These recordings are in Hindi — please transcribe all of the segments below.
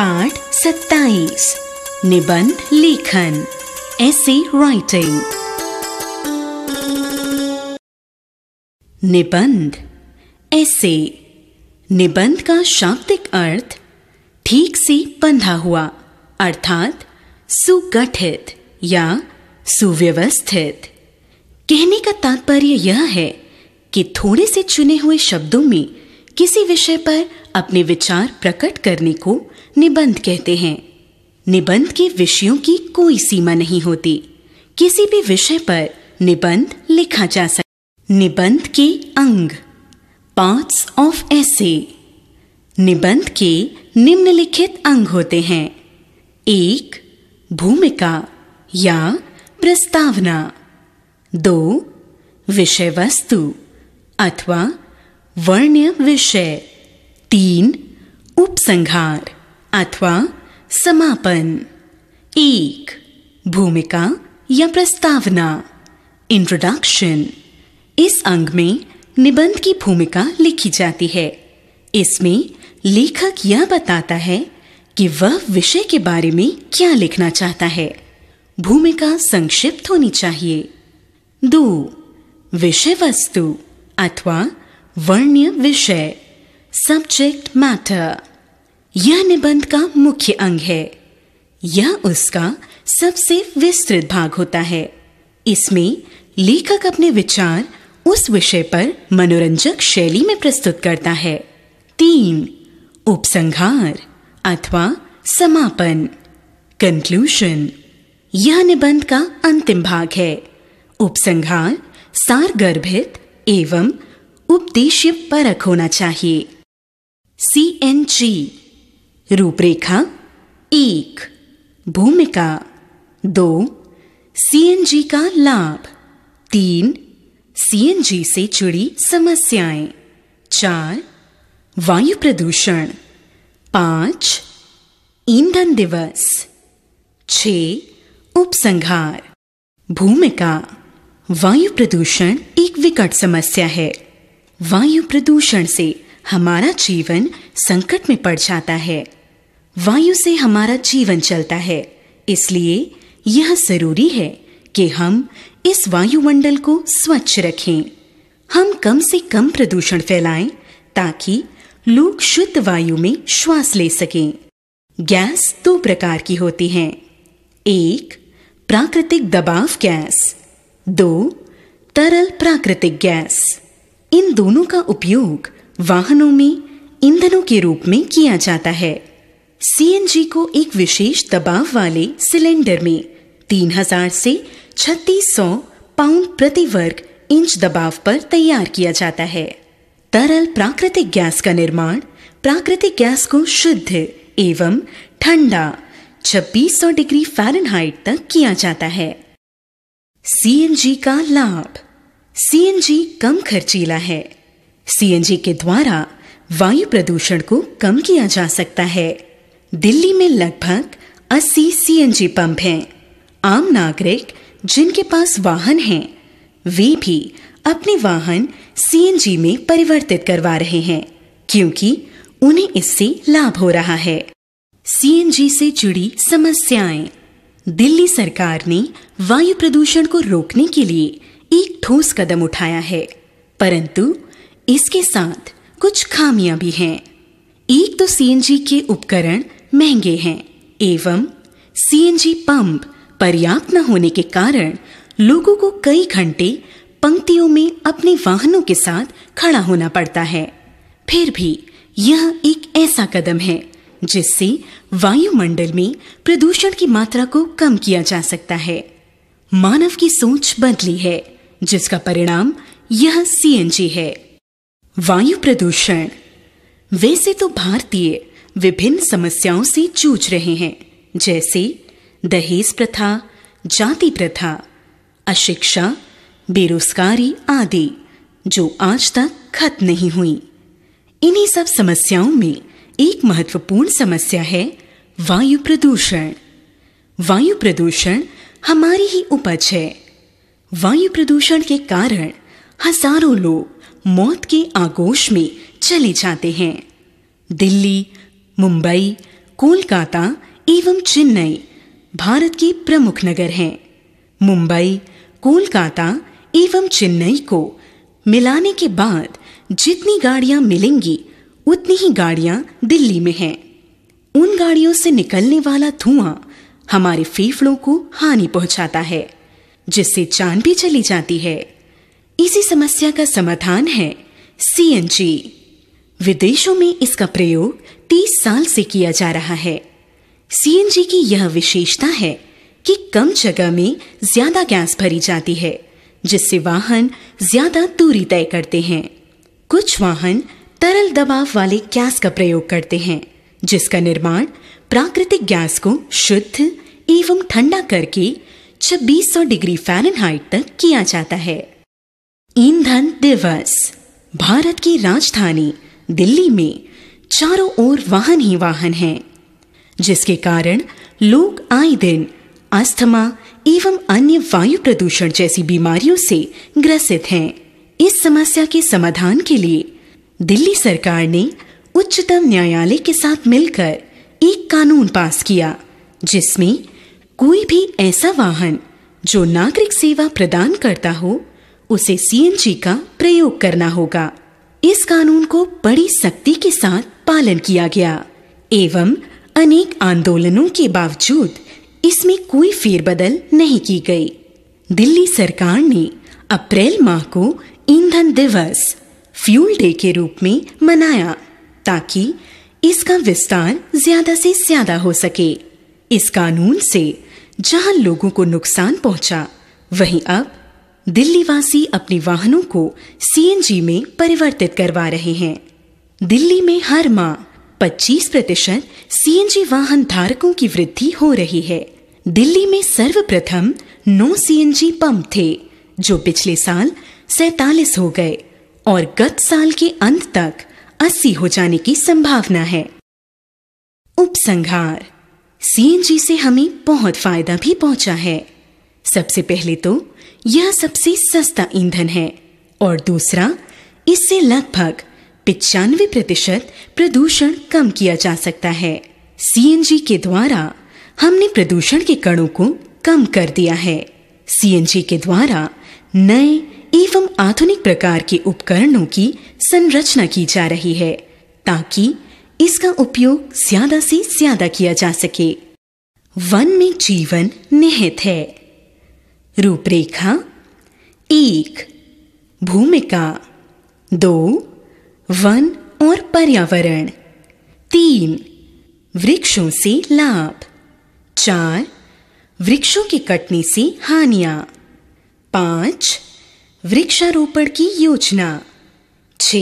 पाठ सत्ताईस निबंध लेखन ऐसे राइटिंग निबंध ऐसे निबंध का शाब्दिक अर्थ ठीक से बंधा हुआ अर्थात सुगठित या सुव्यवस्थित कहने का तात्पर्य यह है कि थोड़े से चुने हुए शब्दों में किसी विषय पर अपने विचार प्रकट करने को निबंध कहते हैं निबंध के विषयों की कोई सीमा नहीं होती किसी भी विषय पर निबंध लिखा जा सकता निबंध के अंग पार्ट्स ऑफ ऐसे निबंध के निम्नलिखित अंग होते हैं एक भूमिका या प्रस्तावना दो विषय वस्तु अथवा वर्ण्य विषय तीन उपसंहार अथवा समापन एक भूमिका या प्रस्तावना इंट्रोडक्शन इस अंग में निबंध की भूमिका लिखी जाती है इसमें लेखक यह बताता है कि वह विषय के बारे में क्या लिखना चाहता है भूमिका संक्षिप्त होनी चाहिए दो विषय वस्तु अथवा वर्ण्य विषय सब्जेक्ट मैटर यह निबंध का मुख्य अंग है यह उसका सबसे विस्तृत भाग होता है इसमें लेखक अपने विचार उस विषय पर मनोरंजक शैली में प्रस्तुत करता है तीन उपसंहार अथवा समापन कंक्लूशन यह निबंध का अंतिम भाग है उपसंहार सारगर्भित एवं उपदेश्य परक होना चाहिए सी एन जी रूपरेखा एक भूमिका दो सीएनजी का लाभ तीन सीएनजी से जुड़ी समस्याएं चार वायु प्रदूषण पांच ईंधन दिवस छ उपसंहार भूमिका वायु प्रदूषण एक विकट समस्या है वायु प्रदूषण से हमारा जीवन संकट में पड़ जाता है वायु से हमारा जीवन चलता है इसलिए यह जरूरी है कि हम इस वायुमंडल को स्वच्छ रखें हम कम से कम प्रदूषण फैलाएं ताकि लोग शुद्ध वायु में श्वास ले सकें गैस दो प्रकार की होती हैं एक प्राकृतिक दबाव गैस दो तरल प्राकृतिक गैस इन दोनों का उपयोग वाहनों में ईंधनों के रूप में किया जाता है सीएनजी को एक विशेष दबाव वाले सिलेंडर में 3000 से 3600 पाउंड प्रति वर्ग इंच दबाव पर तैयार किया जाता है तरल प्राकृतिक गैस का निर्माण प्राकृतिक गैस को शुद्ध एवं ठंडा 2600 डिग्री फ़ारेनहाइट तक किया जाता है सीएनजी का लाभ सीएनजी कम खर्चीला है सीएनजी के द्वारा वायु प्रदूषण को कम किया जा सकता है दिल्ली में लगभग 80 सीएनजी पंप हैं आम नागरिक जिनके पास वाहन हैं वे भी अपने वाहन सीएनजी में परिवर्तित करवा रहे हैं क्योंकि उन्हें इससे लाभ हो रहा है सीएनजी से जुड़ी समस्याएं दिल्ली सरकार ने वायु प्रदूषण को रोकने के लिए एक ठोस कदम उठाया है परंतु इसके साथ कुछ खामियां भी हैं एक तो सीएनजी के उपकरण महंगे हैं एवं सीएनजी पंप पर्याप्त न होने के कारण लोगों को कई घंटे पंक्तियों में अपने वाहनों के साथ खड़ा होना पड़ता है फिर भी यह एक ऐसा कदम है जिससे वायुमंडल में प्रदूषण की मात्रा को कम किया जा सकता है मानव की सोच बदली है जिसका परिणाम यह सीएनजी है वायु प्रदूषण वैसे तो भारतीय विभिन्न समस्याओं से जूझ रहे हैं जैसे दहेज प्रथा जाति प्रथा अशिक्षा बेरोजगारी आदि जो आज तक खत्म नहीं हुई इन्हीं सब समस्याओं में एक महत्वपूर्ण समस्या है वायु प्रदूषण वायु प्रदूषण हमारी ही उपज है वायु प्रदूषण के कारण हजारों लोग मौत के आगोश में चले जाते हैं दिल्ली मुंबई कोलकाता एवं चेन्नई भारत के प्रमुख नगर हैं मुंबई कोलकाता एवं चेन्नई को मिलाने के बाद जितनी गाड़ियां मिलेंगी उतनी ही गाड़ियां दिल्ली में हैं उन गाड़ियों से निकलने वाला धुआं हमारे फेफड़ों को हानि पहुंचाता है जिससे जान भी चली जाती है इसी समस्या का समाधान है सीएनजी विदेशों में इसका प्रयोग तीस साल से किया जा रहा है सीएनजी की यह विशेषता है कि कम जगह में ज्यादा गैस भरी जाती है जिससे वाहन ज्यादा दूरी तय करते हैं कुछ वाहन तरल दबाव वाले गैस का प्रयोग करते हैं जिसका निर्माण प्राकृतिक गैस को शुद्ध एवं ठंडा करके छब्बीस डिग्री फ़ारेनहाइट तक किया जाता है ईंधन दिवस भारत की राजधानी दिल्ली में चारों ओर वाहन ही वाहन हैं जिसके कारण लोग आए दिन अस्थमा एवं अन्य वायु प्रदूषण जैसी बीमारियों से ग्रसित हैं इस समस्या के समाधान के लिए दिल्ली सरकार ने उच्चतम न्यायालय के साथ मिलकर एक कानून पास किया जिसमें कोई भी ऐसा वाहन जो नागरिक सेवा प्रदान करता हो उसे सीएनजी का प्रयोग करना होगा इस कानून को बड़ी सख्ती के साथ पालन किया गया एवं अनेक आंदोलनों के बावजूद इसमें कोई फेरबदल नहीं की गई दिल्ली सरकार ने अप्रैल माह को ईंधन दिवस फ्यूल डे के रूप में मनाया ताकि इसका विस्तार ज्यादा से ज्यादा हो सके इस कानून से जहां लोगों को नुकसान पहुंचा वहीं अब दिल्लीवासी अपने वाहनों को सीएनजी में परिवर्तित करवा रहे हैं दिल्ली में हर माह 25 प्रतिशत सी वाहन धारकों की वृद्धि हो रही है दिल्ली में सर्वप्रथम नौ सी पंप थे जो पिछले साल सैतालीस हो गए और गत साल के अंत तक 80 हो जाने की संभावना है उपसंहार सी से हमें बहुत फायदा भी पहुंचा है सबसे पहले तो यह सबसे सस्ता ईंधन है और दूसरा इससे लगभग पिचानवे प्रतिशत प्रदूषण कम किया जा सकता है सीएनजी के द्वारा हमने प्रदूषण के कणों को कम कर दिया है सीएनजी के द्वारा नए एवं आधुनिक प्रकार के उपकरणों की संरचना की जा रही है ताकि इसका उपयोग ज्यादा से ज्यादा किया जा सके वन में जीवन निहित है रूपरेखा एक भूमिका दो वन और पर्यावरण तीन वृक्षों से लाभ चार वृक्षों के कटने से हानियां पांच वृक्षारोपण की योजना छ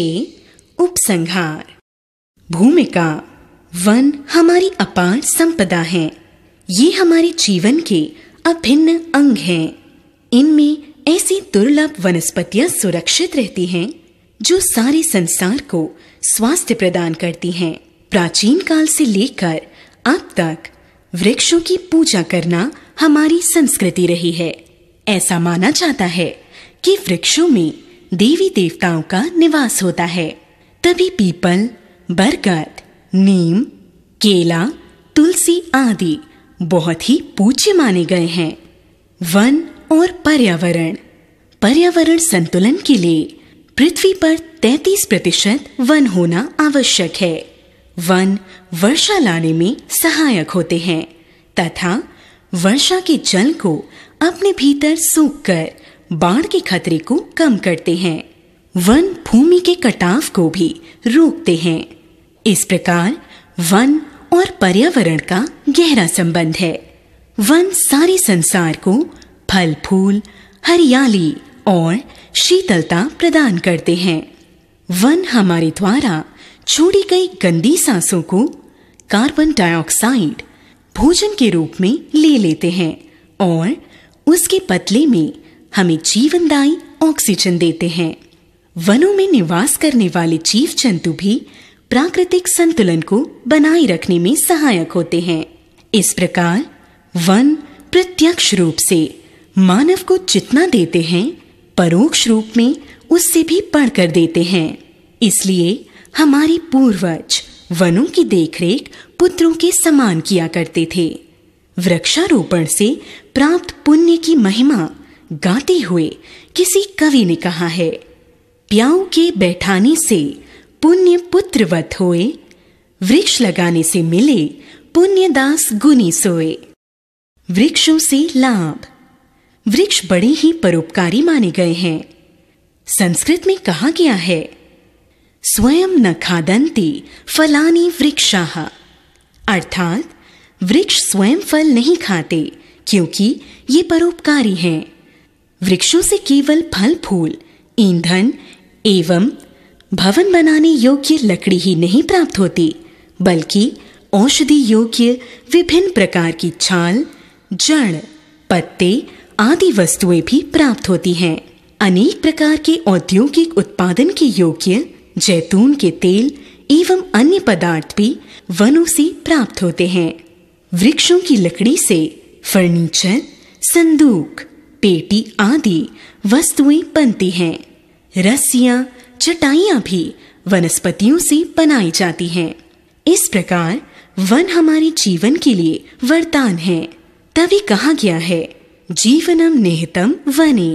उपसंहार भूमिका वन हमारी अपार संपदा है ये हमारे जीवन के अभिन्न अंग हैं इनमें ऐसी दुर्लभ वनस्पतियां सुरक्षित रहती हैं जो सारे संसार को स्वास्थ्य प्रदान करती हैं प्राचीन काल से लेकर अब तक वृक्षों की पूजा करना हमारी संस्कृति रही है ऐसा माना जाता है कि वृक्षों में देवी देवताओं का निवास होता है तभी पीपल बरगद नीम केला तुलसी आदि बहुत ही पूज्य माने गए हैं वन और पर्यावरण पर्यावरण संतुलन के लिए पृथ्वी पर 33 प्रतिशत वन होना आवश्यक है वन वर्षा लाने में सहायक होते हैं तथा वर्षा के जल को अपने भीतर सूख कर बाढ़ के खतरे को कम करते हैं वन भूमि के कटाव को भी रोकते हैं इस प्रकार वन और पर्यावरण का गहरा संबंध है वन सारे संसार को फल फूल हरियाली और शीतलता प्रदान करते हैं वन हमारे द्वारा छोड़ी गई गंदी सांसों को कार्बन डाइऑक्साइड भोजन के रूप में ले लेते हैं और उसके पतले में हमें जीवनदायी ऑक्सीजन देते हैं वनों में निवास करने वाले जीव जंतु भी प्राकृतिक संतुलन को बनाए रखने में सहायक होते हैं इस प्रकार वन प्रत्यक्ष रूप से मानव को जितना देते हैं परोक्ष रूप में उससे भी बढ़कर देते हैं इसलिए हमारे पूर्वज वनों की देखरेख पुत्रों के समान किया करते थे वृक्षारोपण से प्राप्त पुण्य की महिमा गाते हुए किसी कवि ने कहा है प्याऊ के बैठाने से पुण्य पुत्रवत होए वृक्ष लगाने से मिले पुण्यदास गुनी सोए वृक्षों से लाभ वृक्ष बड़े ही परोपकारी माने गए हैं संस्कृत में कहा गया है स्वयं न खादंती फलानी वृक्षाह अर्थात वृक्ष स्वयं फल नहीं खाते क्योंकि ये परोपकारी हैं वृक्षों से केवल फल फूल ईंधन एवं भवन बनाने योग्य लकड़ी ही नहीं प्राप्त होती बल्कि औषधि योग्य विभिन्न प्रकार की छाल जड़ पत्ते आदि वस्तुएं भी प्राप्त होती हैं अनेक प्रकार के औद्योगिक उत्पादन के योग्य जैतून के तेल एवं अन्य पदार्थ भी वनों से प्राप्त होते हैं वृक्षों की लकड़ी से फर्नीचर संदूक पेटी आदि वस्तुएं बनती हैं रस्सियां चटाइयां भी वनस्पतियों से बनाई जाती हैं इस प्रकार वन हमारे जीवन के लिए वरदान है तभी कहा गया है जीवनम निहितम वने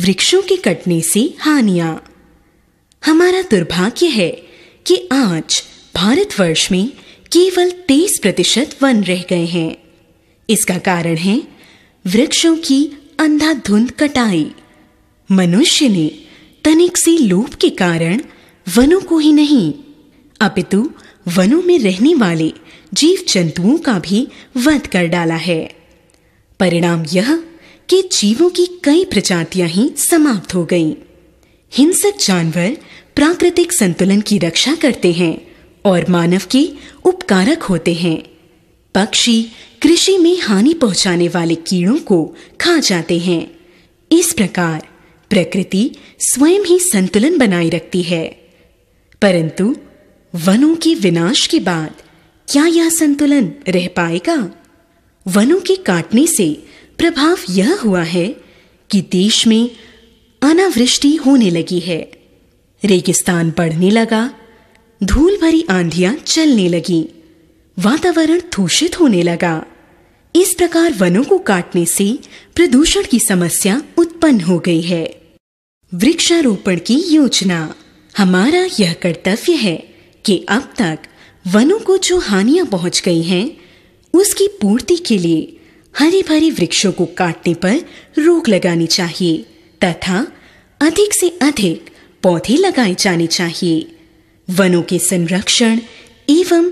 वृक्षों के कटने से हानिया हमारा दुर्भाग्य है कि आज भारतवर्ष में केवल तेईस प्रतिशत वन रह गए हैं इसका कारण है वृक्षों की अंधाधुंध कटाई मनुष्य ने तनिक से लोभ के कारण वनों को ही नहीं अपितु वनों में रहने वाले जीव जंतुओं का भी वध कर डाला है परिणाम यह कि जीवों की कई प्रजातियां ही समाप्त हो गईं। हिंसक जानवर प्राकृतिक संतुलन की रक्षा करते हैं और मानव के उपकारक होते हैं पक्षी कृषि में हानि पहुंचाने वाले कीड़ों को खा जाते हैं इस प्रकार प्रकृति स्वयं ही संतुलन बनाए रखती है परंतु वनों के विनाश के बाद क्या यह संतुलन रह पाएगा वनों के काटने से प्रभाव यह हुआ है कि देश में अनावृष्टि होने लगी है रेगिस्तान बढ़ने लगा धूल भरी आंधियां चलने लगी वातावरण दूषित होने लगा इस प्रकार वनों को काटने से प्रदूषण की समस्या उत्पन्न हो गई है वृक्षारोपण की योजना हमारा यह कर्तव्य है कि अब तक वनों को जो हानियां पहुंच गई हैं उसकी पूर्ति के लिए हरे भरे वृक्षों को काटने पर रोक लगानी चाहिए तथा अधिक से अधिक पौधे लगाए जाने चाहिए वनों के संरक्षण एवं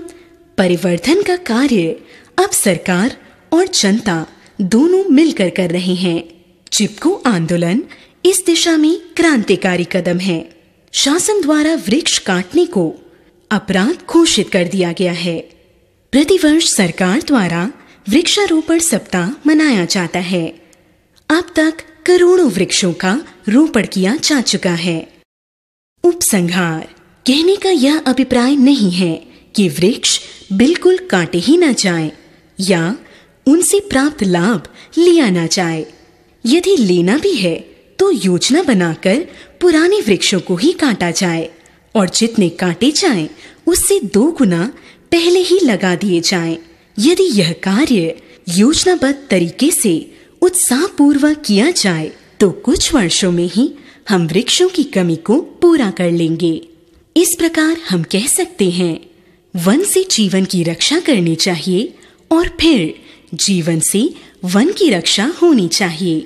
परिवर्धन का कार्य अब सरकार और जनता दोनों मिलकर कर रहे हैं चिपको आंदोलन इस दिशा में क्रांतिकारी कदम है शासन द्वारा वृक्ष काटने को अपराध घोषित कर दिया गया है प्रतिवर्ष सरकार द्वारा वृक्षारोपण सप्ताह मनाया जाता है अब तक करोड़ों वृक्षों का रोपण किया जा चुका है उपसंहार कहने का यह अभिप्राय नहीं है कि वृक्ष बिल्कुल काटे ही ना जाए या उनसे प्राप्त लाभ लिया ना जाए यदि लेना भी है तो योजना बनाकर पुराने वृक्षों को ही काटा जाए और जितने काटे जाए उससे दो गुना पहले ही लगा दिए जाएं। यदि यह कार्य योजनाबद्ध तरीके से पूर्वक किया जाए तो कुछ वर्षों में ही हम वृक्षों की कमी को पूरा कर लेंगे इस प्रकार हम कह सकते हैं वन से जीवन की रक्षा करनी चाहिए और फिर जीवन से वन की रक्षा होनी चाहिए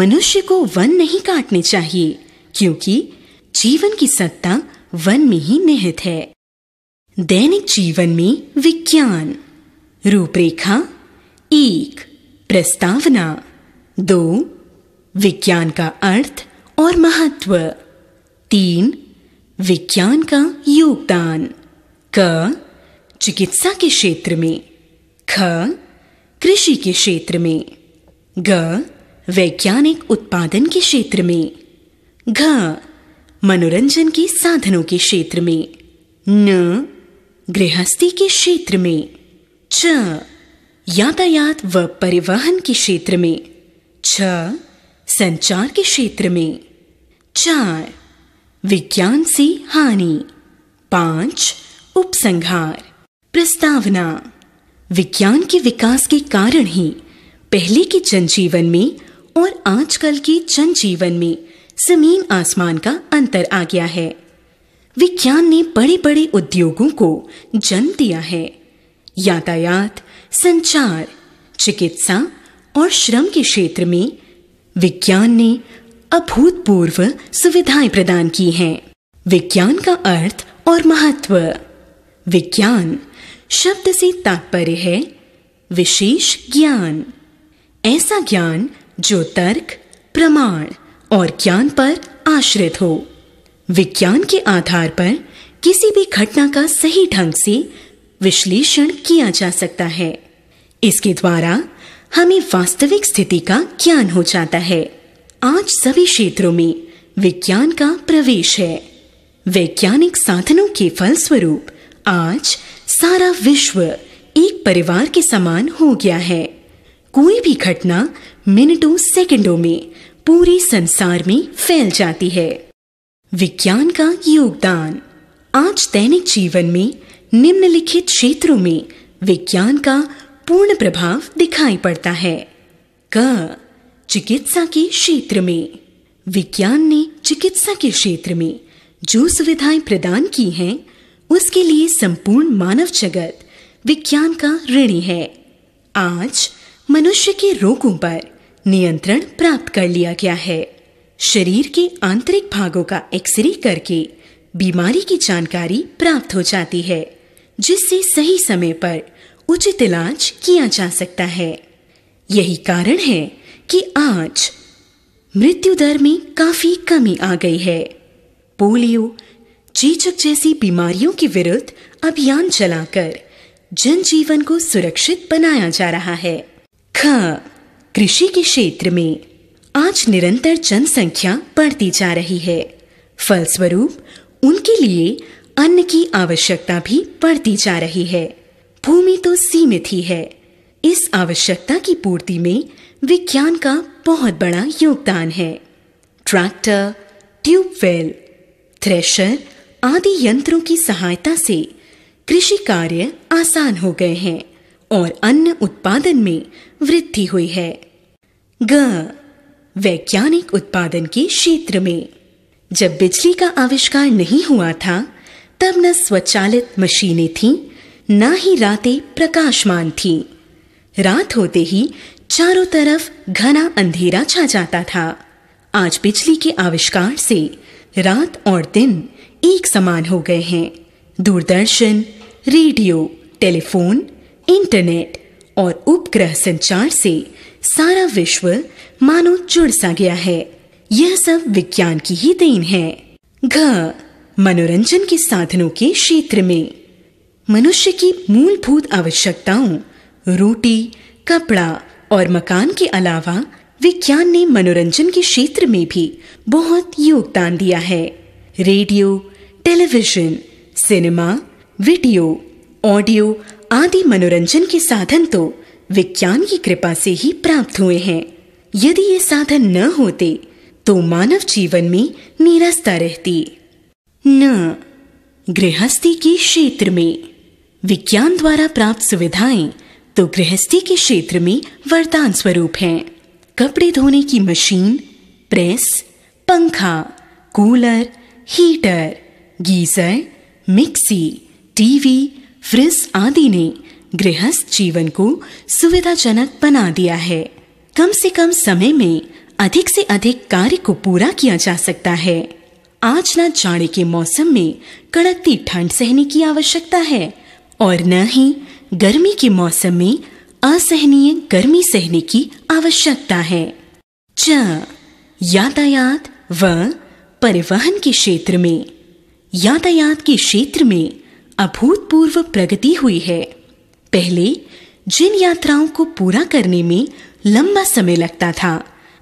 मनुष्य को वन नहीं काटने चाहिए क्योंकि जीवन की सत्ता वन में ही निहित है दैनिक जीवन में विज्ञान रूपरेखा एक प्रस्तावना दो विज्ञान का अर्थ और महत्व तीन विज्ञान का योगदान क चिकित्सा के क्षेत्र में ख कृषि के क्षेत्र में ग वैज्ञानिक उत्पादन के क्षेत्र में घ मनोरंजन के साधनों के क्षेत्र में न गृहस्थी के क्षेत्र में च यातायात व परिवहन के क्षेत्र में छ संचार के क्षेत्र में चार विज्ञान से हानि पांच उपसंहार प्रस्तावना विज्ञान के विकास के कारण ही पहले के जनजीवन में और आजकल के जनजीवन में जमीन आसमान का अंतर आ गया है विज्ञान ने बड़े बड़े उद्योगों को जन्म दिया है यातायात संचार चिकित्सा और श्रम के क्षेत्र में विज्ञान ने अभूतपूर्व सुविधाएं प्रदान की हैं विज्ञान का अर्थ और महत्व विज्ञान शब्द से तात्पर्य है विशेष ज्ञान ऐसा ज्ञान जो तर्क प्रमाण और ज्ञान पर आश्रित हो विज्ञान के आधार पर किसी भी घटना का सही ढंग से विश्लेषण किया जा सकता है इसके द्वारा हमें वास्तविक स्थिति का ज्ञान हो जाता है आज सभी क्षेत्रों में विज्ञान का प्रवेश है वैज्ञानिक साधनों के फलस्वरूप आज सारा विश्व एक परिवार के समान हो गया है कोई भी घटना मिनटों सेकंडों में पूरे संसार में फैल जाती है विज्ञान का योगदान आज दैनिक जीवन में निम्नलिखित क्षेत्रों में विज्ञान का पूर्ण प्रभाव दिखाई पड़ता है क चिकित्सा के क्षेत्र में विज्ञान ने चिकित्सा के क्षेत्र में जो सुविधाएं प्रदान की हैं उसके लिए संपूर्ण मानव जगत विज्ञान का ऋणी है आज मनुष्य के रोगों पर नियंत्रण प्राप्त कर लिया गया है शरीर के आंतरिक भागों का एक्सरे करके बीमारी की जानकारी प्राप्त हो जाती है जिससे सही समय पर उचित इलाज किया जा सकता है यही कारण है कि आज मृत्यु दर में काफी कमी आ गई है पोलियो चेचक जैसी बीमारियों के विरुद्ध अभियान चलाकर जनजीवन को सुरक्षित बनाया जा रहा है ख कृषि के क्षेत्र में आज निरंतर जनसंख्या बढ़ती जा रही है फलस्वरूप उनके लिए अन्न की आवश्यकता भी बढ़ती जा रही है भूमि तो सीमित ही है इस आवश्यकता की पूर्ति में विज्ञान का बहुत बड़ा योगदान है ट्रैक्टर ट्यूबवेल थ्रेशर आदि यंत्रों की सहायता से कृषि कार्य आसान हो गए हैं और अन्न उत्पादन में वृद्धि हुई है ग वैज्ञानिक उत्पादन के क्षेत्र में जब बिजली का आविष्कार नहीं हुआ था तब न स्वचालित मशीनें थीं न ही रातें प्रकाशमान थीं रात होते ही चारों तरफ घना अंधेरा छा जाता था आज बिजली के आविष्कार से रात और दिन एक समान हो गए हैं दूरदर्शन रेडियो टेलीफोन इंटरनेट और उपग्रह संचार से सारा विश्व मानो जुड़ सा गया है यह सब विज्ञान की ही देन है घ मनोरंजन के साधनों के क्षेत्र में मनुष्य की मूलभूत आवश्यकताओं रोटी कपड़ा और मकान के अलावा विज्ञान ने मनोरंजन के क्षेत्र में भी बहुत योगदान दिया है radio television cinema video audio आदि मनोरंजन के साधन तो विज्ञान की कृपा से ही प्राप्त हुए हैं यदि ये साधन न होते तो मानव जीवन में निरस्ता रहती न गृहस्थी के क्षेत्र में विज्ञान द्वारा प्राप्त सुविधाएं तो गृहस्थी के क्षेत्र में वरदान स्वरूप हैं कपड़े धोने की मशीन प्रेस पंखा cooler heater geyser mixie TV fridge आदि ने गृहस्थ जीवन को सुविधाजनक बना दिया है कम से कम समय में अधिक से अधिक कार्य को पूरा किया जा सकता है आज न जाड़े के मौसम में कड़कती ठंड सहने की आवश्यकता है और न ही गर्मी के मौसम में असहनीय गर्मी सहने की आवश्यकता है च यातायात व परिवहन के क्षेत्र में यातायात के क्षेत्र में अभूतपूर्व प्रगति हुई है पहले जिन यात्राओं को पूरा करने में लंबा समय लगता था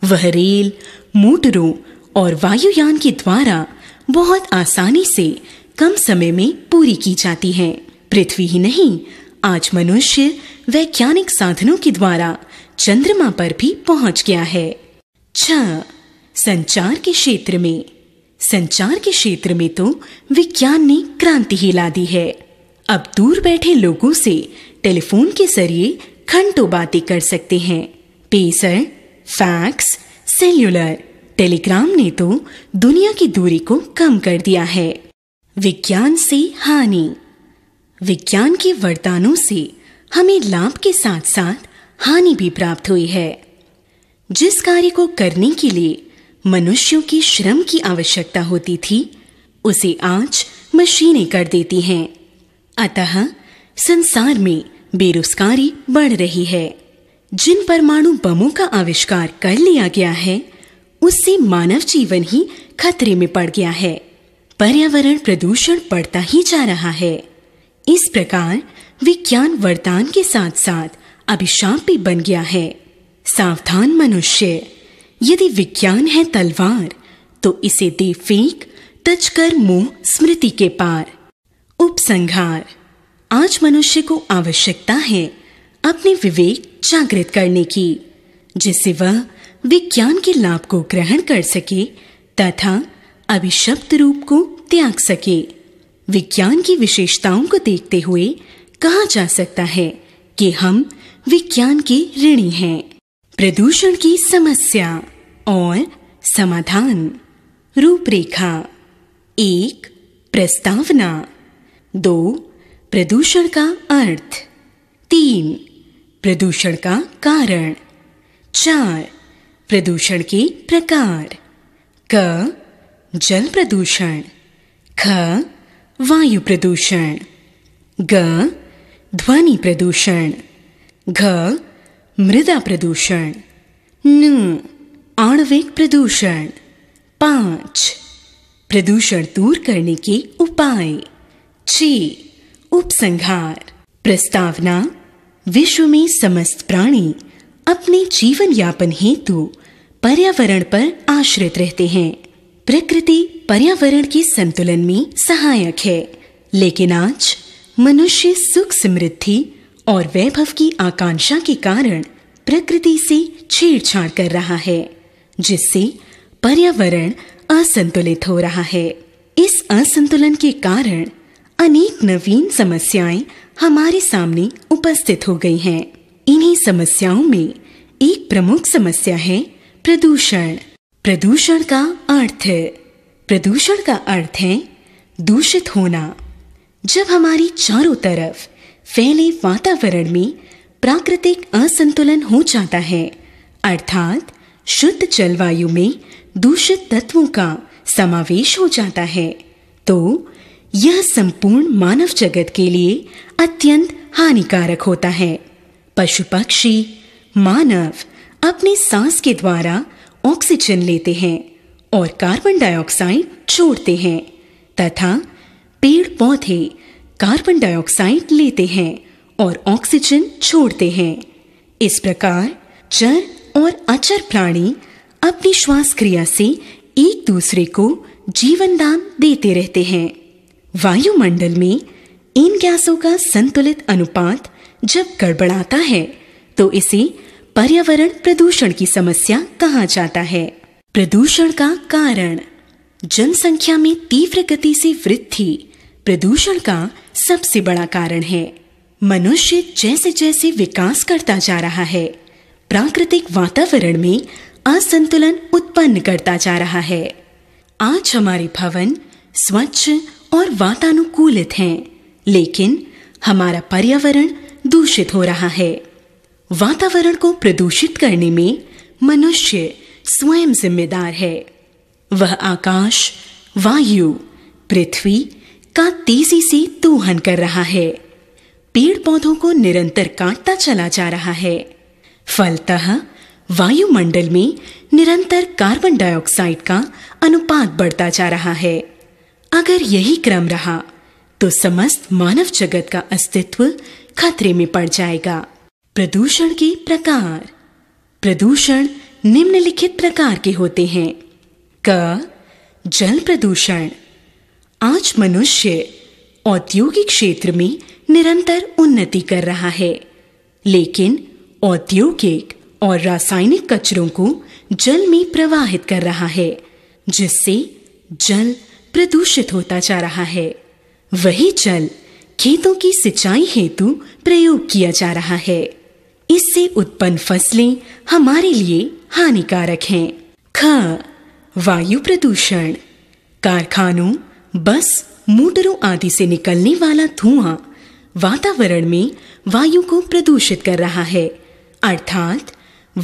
वह रेल मोटरों और वायुयान के द्वारा बहुत आसानी से कम समय में पूरी की जाती है पृथ्वी ही नहीं आज मनुष्य वैज्ञानिक साधनों के द्वारा चंद्रमा पर भी पहुंच गया है छ संचार के क्षेत्र में संचार के क्षेत्र में तो विज्ञान ने क्रांति ही ला दी है अब दूर बैठे लोगों से टेलीफोन के जरिए घंटों बातें कर सकते हैं टेसर फैक्स सेल्यूलर टेलीग्राम ने तो दुनिया की दूरी को कम कर दिया है विज्ञान से हानि विज्ञान के वरदानों से हमें लाभ के साथ साथ हानि भी प्राप्त हुई है जिस कार्य को करने के लिए मनुष्यों के श्रम की आवश्यकता होती थी उसे आज मशीनें कर देती हैं अतः संसार में बेरोजगारी बढ़ रही है जिन परमाणु बमों का आविष्कार कर लिया गया है उससे मानव जीवन ही खतरे में पड़ गया है पर्यावरण प्रदूषण बढ़ता ही जा रहा है इस प्रकार विज्ञान वरदान के साथ साथ अभिशाप भी बन गया है सावधान मनुष्य यदि विज्ञान है तलवार तो इसे दे फेंक तज कर मुंह स्मृति के पार उपसंहार आज मनुष्य को आवश्यकता है अपने विवेक जागृत करने की जिससे वह विज्ञान के लाभ को ग्रहण कर सके तथा अभिशब्द रूप को त्याग सके विज्ञान की विशेषताओं को देखते हुए कहा जा सकता है कि हम विज्ञान के ऋणी हैं प्रदूषण की समस्या और समाधान रूपरेखा एक प्रस्तावना दो प्रदूषण का अर्थ तीन प्रदूषण का कारण चार प्रदूषण के प्रकार क जल प्रदूषण ख वायु प्रदूषण ग ध्वनि प्रदूषण घ मृदा प्रदूषण न आणविक प्रदूषण पांच प्रदूषण दूर करने के उपाय छ उपसंहार प्रस्तावना विश्व में समस्त प्राणी अपने जीवन यापन हेतु पर्यावरण पर आश्रित रहते हैं प्रकृति पर्यावरण के संतुलन में सहायक है लेकिन आज मनुष्य सुख समृद्धि और वैभव की आकांक्षा के कारण प्रकृति से छेड़छाड़ कर रहा है जिससे पर्यावरण असंतुलित हो रहा है इस असंतुलन के कारण अनेक नवीन समस्याएं हमारे सामने उपस्थित हो गई हैं। इन्हीं समस्याओं में एक प्रमुख समस्या है प्रदूषण प्रदूषण का अर्थ प्रदूषण का अर्थ है दूषित होना जब हमारी चारों तरफ फैले वातावरण में प्राकृतिक असंतुलन हो जाता है अर्थात शुद्ध जलवायु में दूषित तत्वों का समावेश हो जाता है तो यह संपूर्ण मानव जगत के लिए अत्यंत हानिकारक होता है पशु पक्षी मानव अपने सांस के द्वारा ऑक्सीजन लेते हैं और कार्बन डाइऑक्साइड छोड़ते हैं तथा पेड़ पौधे कार्बन डाइऑक्साइड लेते हैं और ऑक्सीजन छोड़ते हैं इस प्रकार चर और अचर प्राणी अपनी श्वास क्रिया से एक दूसरे को जीवनदान देते रहते हैं वायुमंडल में इन गैसों का संतुलित अनुपात जब गड़बड़ाता है तो इसे पर्यावरण प्रदूषण की समस्या कहा जाता है प्रदूषण का कारण जनसंख्या में तीव्र गति से वृद्धि प्रदूषण का सबसे बड़ा कारण है मनुष्य जैसे जैसे विकास करता जा रहा है प्राकृतिक वातावरण में असंतुलन उत्पन्न करता जा रहा है आज हमारे भवन स्वच्छ और वातानुकूलित हैं लेकिन हमारा पर्यावरण दूषित हो रहा है वातावरण को प्रदूषित करने में मनुष्य स्वयं जिम्मेदार है वह आकाश वायु पृथ्वी का तेजी से दूहन कर रहा है पेड़ पौधों को निरंतर काटता चला जा रहा है फलतः वायुमंडल में निरंतर कार्बन डाइऑक्साइड का अनुपात बढ़ता जा रहा है अगर यही क्रम रहा तो समस्त मानव जगत का अस्तित्व खतरे में पड़ जाएगा प्रदूषण के प्रकार प्रदूषण निम्नलिखित प्रकार के होते हैं क जल प्रदूषण आज मनुष्य औद्योगिक क्षेत्र में निरंतर उन्नति कर रहा है लेकिन औद्योगिक और रासायनिक कचरों को जल में प्रवाहित कर रहा है जिससे जल प्रदूषित होता जा रहा है वही जल खेतों की सिंचाई हेतु प्रयोग किया जा रहा है इससे उत्पन्न फसलें हमारे लिए हानिकारक हैं ख वायु प्रदूषण कारखानों बस मोटरों आदि से निकलने वाला धुआं वातावरण में वायु को प्रदूषित कर रहा है अर्थात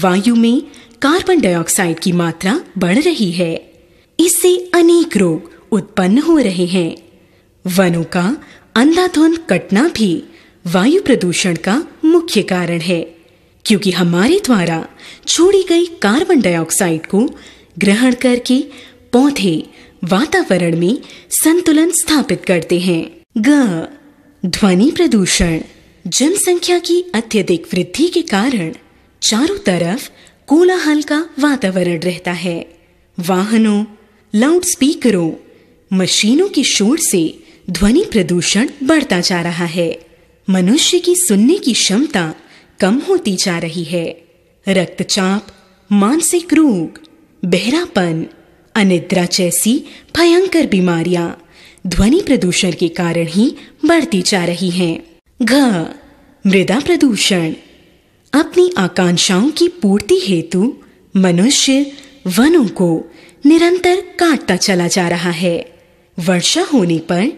वायु में कार्बन डाइऑक्साइड की मात्रा बढ़ रही है इससे अनेक रोग उत्पन्न हो रहे हैं वनों का अंधाधुंध कटना भी वायु प्रदूषण का मुख्य कारण है क्योंकि हमारे द्वारा छोड़ी गई कार्बन डाइऑक्साइड को ग्रहण करके पौधे वातावरण में संतुलन स्थापित करते हैं ग ध्वनि प्रदूषण जनसंख्या की अत्यधिक वृद्धि के कारण चारों तरफ कोलाहल का वातावरण रहता है वाहनों लाउड स्पीकरों मशीनों के शोर से ध्वनि प्रदूषण बढ़ता जा रहा है मनुष्य की सुनने की क्षमता कम होती जा रही है रक्तचाप मानसिक रोग बहरापन अनिद्रा जैसी भयंकर बीमारियां ध्वनि प्रदूषण के कारण ही बढ़ती जा रही हैं घ मृदा प्रदूषण अपनी आकांक्षाओं की पूर्ति हेतु मनुष्य वनों को निरंतर काटता चला जा रहा है वर्षा होने पर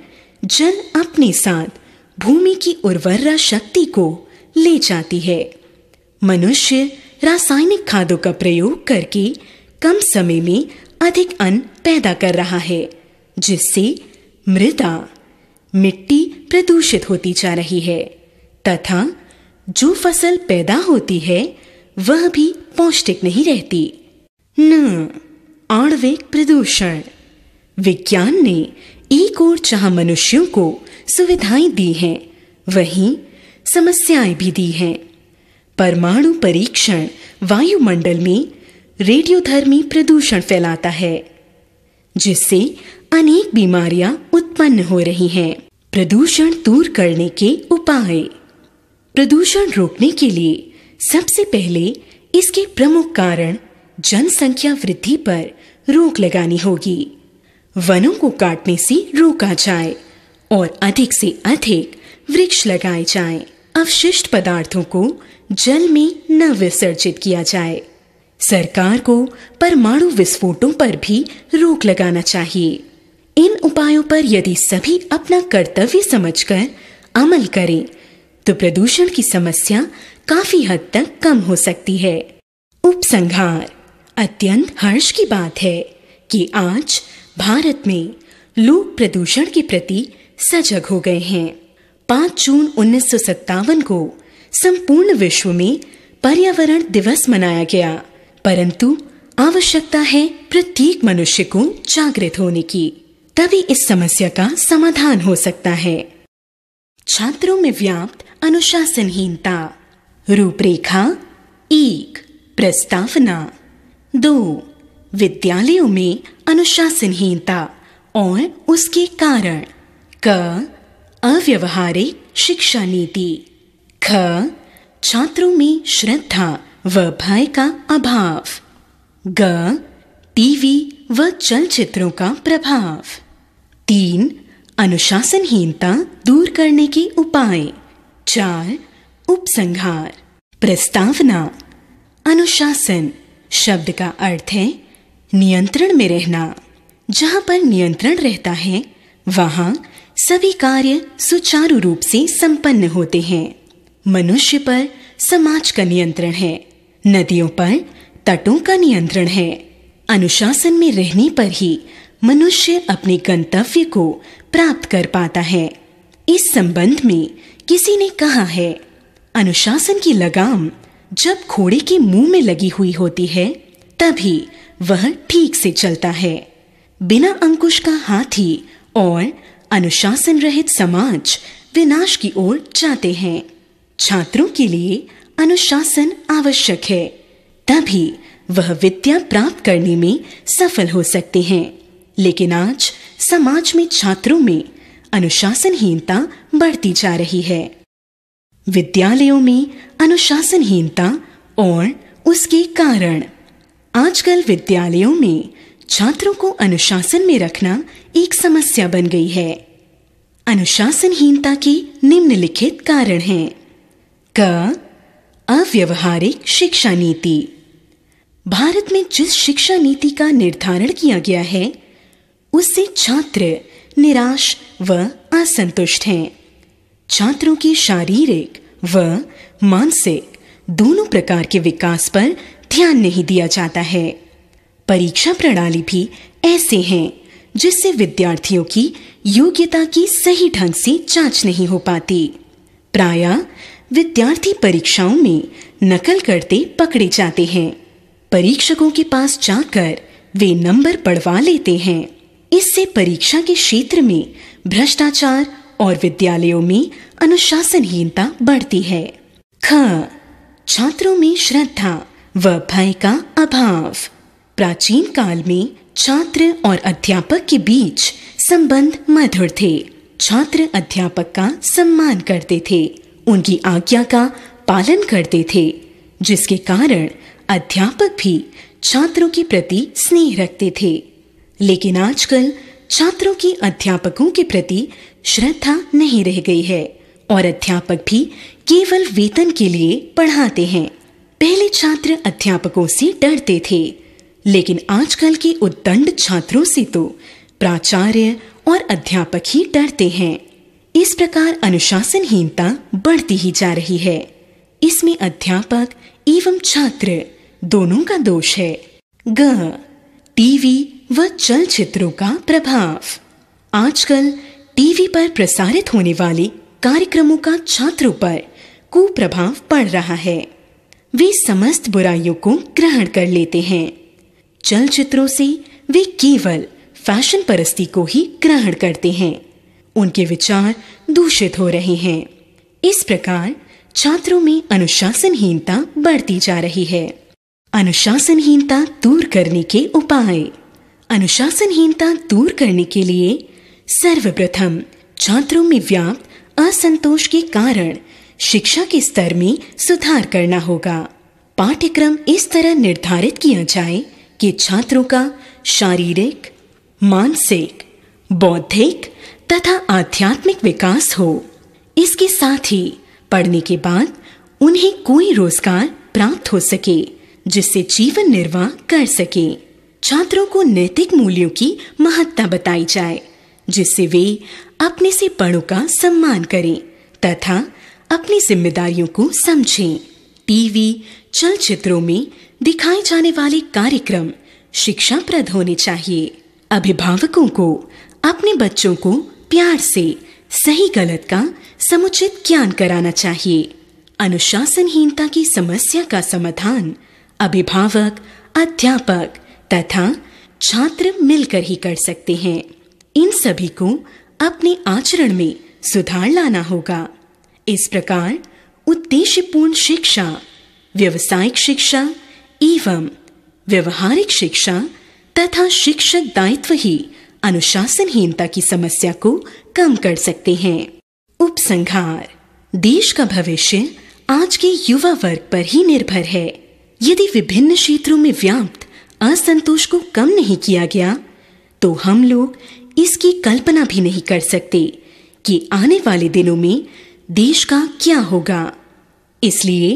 जल अपने साथ भूमि की उर्वरा शक्ति को ले जाती है मनुष्य रासायनिक खादों का प्रयोग करके कम समय में अधिक अन्न पैदा कर रहा है जिससे मृदा मिट्टी प्रदूषित होती जा रही है तथा जो फसल पैदा होती है वह भी पौष्टिक नहीं रहती न आणविक प्रदूषण विज्ञान ने एक और जहां मनुष्यों को सुविधाएं दी हैं वहीं समस्याएं भी दी हैं परमाणु परीक्षण वायुमंडल में रेडियोधर्मी प्रदूषण फैलाता है जिससे अनेक बीमारियां उत्पन्न हो रही हैं प्रदूषण दूर करने के उपाय प्रदूषण रोकने के लिए सबसे पहले इसके प्रमुख कारण जनसंख्या वृद्धि पर रोक लगानी होगी वनों को काटने से रोका जाए और अधिक से अधिक वृक्ष लगाए जाएं। अवशिष्ट पदार्थों को जल में न विसर्जित किया जाए सरकार को परमाणु विस्फोटों पर भी रोक लगाना चाहिए इन उपायों पर यदि सभी अपना कर्तव्य समझकर अमल करें तो प्रदूषण की समस्या काफी हद तक कम हो सकती है उपसंहार अत्यंत हर्ष की बात है कि आज भारत में लोग प्रदूषण के प्रति सजग हो गए हैं 5 जून उन्नीस को संपूर्ण विश्व में पर्यावरण दिवस मनाया गया परंतु आवश्यकता है प्रत्येक मनुष्य को जागृत होने की तभी इस समस्या का समाधान हो सकता है छात्रों में व्याप्त अनुशासनहीनता रूपरेखा एक प्रस्तावना दो विद्यालयों में अनुशासनहीनता और उसके कारण क अव्यवहारिक शिक्षा नीति ख छात्रों में श्रद्धा व भय का अभाव ग टीवी व चलचित्रों का प्रभाव तीन अनुशासनहीनता दूर करने के उपाय चार उपसंहार प्रस्तावना अनुशासन शब्द का अर्थ है नियंत्रण में रहना जहाँ पर नियंत्रण रहता है वहाँ सभी कार्य सुचारू रूप से संपन्न होते हैं मनुष्य पर समाज का नियंत्रण है नदियों पर तटों का नियंत्रण है अनुशासन में रहने पर ही मनुष्य अपने गंतव्य को प्राप्त कर पाता है इस संबंध में किसी ने कहा है अनुशासन की लगाम जब घोड़े के मुंह में लगी हुई होती है तभी वह ठीक से चलता है बिना अंकुश का हाथी और अनुशासन रहित समाज विनाश की ओर जाते हैं छात्रों के लिए अनुशासन आवश्यक है तभी वह विद्या प्राप्त करने में सफल हो सकते हैं लेकिन आज समाज में छात्रों में अनुशासनहीनता बढ़ती जा रही है विद्यालयों में अनुशासनहीनता और उसके कारण आजकल विद्यालयों में छात्रों को अनुशासन में रखना एक समस्या बन गई है अनुशासनहीनता के निम्नलिखित कारण हैं क अव्यवहारिक शिक्षा नीति भारत में जिस शिक्षा नीति का निर्धारण किया गया है उससे छात्र निराश व असंतुष्ट हैं छात्रों के शारीरिक व मानसिक दोनों प्रकार के विकास पर ध्यान नहीं दिया जाता है परीक्षा प्रणाली भी ऐसे हैं जिससे विद्यार्थियों की योग्यता की सही ढंग से जांच नहीं हो पाती प्राय विद्यार्थी परीक्षाओं में नकल करते पकड़े जाते हैं परीक्षकों के पास जाकर वे नंबर पढ़वा लेते हैं इससे परीक्षा के क्षेत्र में भ्रष्टाचार और विद्यालयों में अनुशासनहीनता बढ़ती है छात्रों में श्रद्धा व भय का अभाव प्राचीन काल में छात्र और अध्यापक के बीच संबंध मधुर थे छात्र अध्यापक का सम्मान करते थे उनकी आज्ञा का पालन करते थे जिसके कारण अध्यापक भी छात्रों के प्रति स्नेह रखते थे लेकिन आजकल छात्रों की अध्यापकों के प्रति श्रद्धा नहीं रह गई है और अध्यापक भी केवल वेतन के लिए पढ़ाते हैं पहले छात्र अध्यापकों से डरते थे लेकिन आजकल के उद्दंड छात्रों से तो प्राचार्य और अध्यापक ही डरते हैं इस प्रकार अनुशासनहीनता बढ़ती ही जा रही है इसमें अध्यापक एवं छात्र दोनों का दोष है ग टीवी व चलचित्रों का प्रभाव आजकल टीवी पर प्रसारित होने वाले कार्यक्रमों का छात्रों पर कुप्रभाव पड़ रहा है वे समस्त बुराइयों को ग्रहण कर लेते हैं चलचित्रों से वे केवल फैशन परस्ती को ही ग्रहण करते हैं उनके विचार दूषित हो रहे हैं इस प्रकार छात्रों में अनुशासनहीनता बढ़ती जा रही है अनुशासनहीनता दूर करने के उपाय अनुशासनहीनता दूर करने के लिए सर्वप्रथम छात्रों में व्याप्त असंतोष के कारण शिक्षा के स्तर में सुधार करना होगा पाठ्यक्रम इस तरह निर्धारित किया जाए कि छात्रों का शारीरिक मानसिक बौद्धिक तथा आध्यात्मिक विकास हो इसके साथ ही पढ़ने के बाद उन्हें कोई रोजगार प्राप्त हो सके जिससे जीवन निर्वाह कर सके छात्रों को नैतिक मूल्यों की महत्ता बताई जाए जिससे वे अपने से बड़ों का सम्मान करें तथा अपनी जिम्मेदारियों को समझें टीवी चलचित्रों में दिखाए जाने वाले कार्यक्रम शिक्षा प्रद होने चाहिए अभिभावकों को अपने बच्चों को प्यार से सही गलत का समुचित ज्ञान कराना चाहिए अनुशासनहीनता की समस्या का समाधान अभिभावक अध्यापक तथा छात्र मिलकर ही कर सकते हैं इन सभी को अपने आचरण में सुधार लाना होगा इस प्रकार उद्देश्यपूर्ण शिक्षा व्यवसायिक शिक्षा एवं व्यवहारिक शिक्षा तथा शिक्षक दायित्व ही अनुशासनहीनता की समस्या को कम कर सकते हैं उपसंहार देश का भविष्य आज के युवा वर्ग पर ही निर्भर है यदि विभिन्न क्षेत्रों में व्याप्त असंतोष को कम नहीं किया गया तो हम लोग इसकी कल्पना भी नहीं कर सकते कि आने वाले दिनों में देश का क्या होगा इसलिए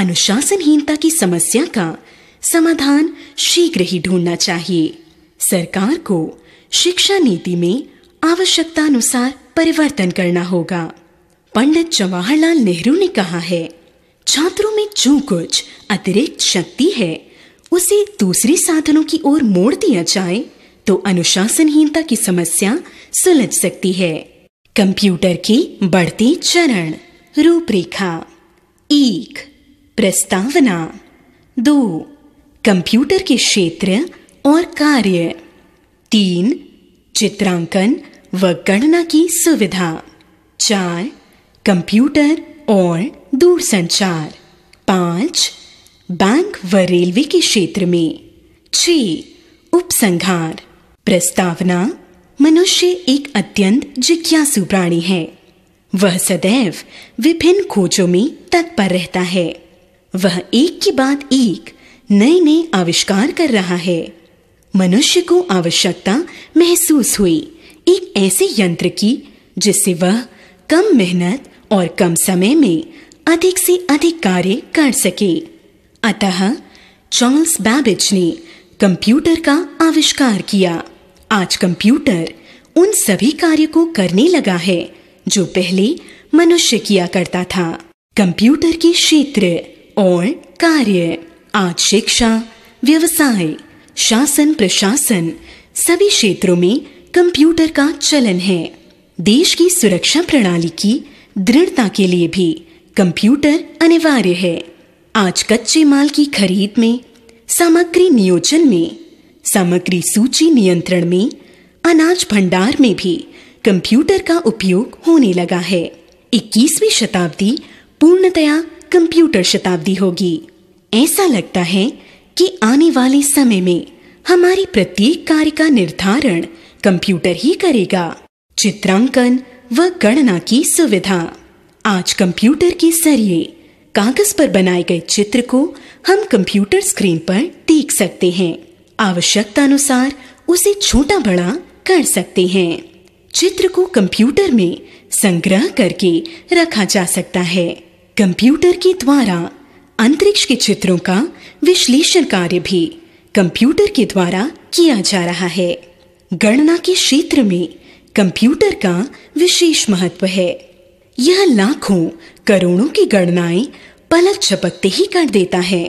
अनुशासनहीनता की समस्या का समाधान शीघ्र ही ढूंढना चाहिए सरकार को शिक्षा नीति में आवश्यकता अनुसार परिवर्तन करना होगा पंडित जवाहरलाल नेहरू ने कहा है छात्रों में जो कुछ अतिरिक्त शक्ति है उसे दूसरे साधनों की ओर मोड़ दिया जाए तो अनुशासनहीनता की समस्या सुलझ सकती है कंप्यूटर की बढ़ती चरण रूपरेखा एक प्रस्तावना दो कंप्यूटर के क्षेत्र और कार्य तीन चित्रांकन व गणना की सुविधा चार कंप्यूटर और दूरसंचार पाँच बैंक व रेलवे के क्षेत्र में छ उपसंहार प्रस्तावना मनुष्य एक अत्यंत जिज्ञासु प्राणी है वह सदैव विभिन्न खोजों में तत्पर रहता है वह एक के बाद एक नए नए आविष्कार कर रहा है मनुष्य को आवश्यकता महसूस हुई एक ऐसे यंत्र की जिससे वह कम मेहनत और कम समय में अधिक से अधिक कार्य कर सके अतः चार्ल्स बैबिज ने कंप्यूटर का आविष्कार किया आज कंप्यूटर उन सभी कार्य को करने लगा है जो पहले मनुष्य किया करता था कंप्यूटर के क्षेत्र और कार्य आज शिक्षा व्यवसाय शासन प्रशासन सभी क्षेत्रों में कंप्यूटर का चलन है देश की सुरक्षा प्रणाली की दृढ़ता के लिए भी कंप्यूटर अनिवार्य है आज कच्चे माल की खरीद में सामग्री नियोजन में सामग्री सूची नियंत्रण में अनाज भंडार में भी कंप्यूटर का उपयोग होने लगा है 21वीं शताब्दी पूर्णतया कंप्यूटर शताब्दी होगी ऐसा लगता है कि आने वाले समय में हमारी प्रत्येक कार्य का निर्धारण कंप्यूटर ही करेगा चित्रांकन व गणना की सुविधा आज कंप्यूटर के जरिए कागज पर बनाए गए चित्र को हम कंप्यूटर स्क्रीन पर देख सकते हैं आवश्यकता अनुसार उसे छोटा बड़ा कर सकते हैं चित्र को कंप्यूटर में संग्रह करके रखा जा सकता है कंप्यूटर के द्वारा अंतरिक्ष के चित्रों का विश्लेषण कार्य भी कंप्यूटर के द्वारा किया जा रहा है गणना के क्षेत्र में कंप्यूटर का विशेष महत्व है यह लाखों करोड़ों की गणनाएं पलक झपकते ही कर देता है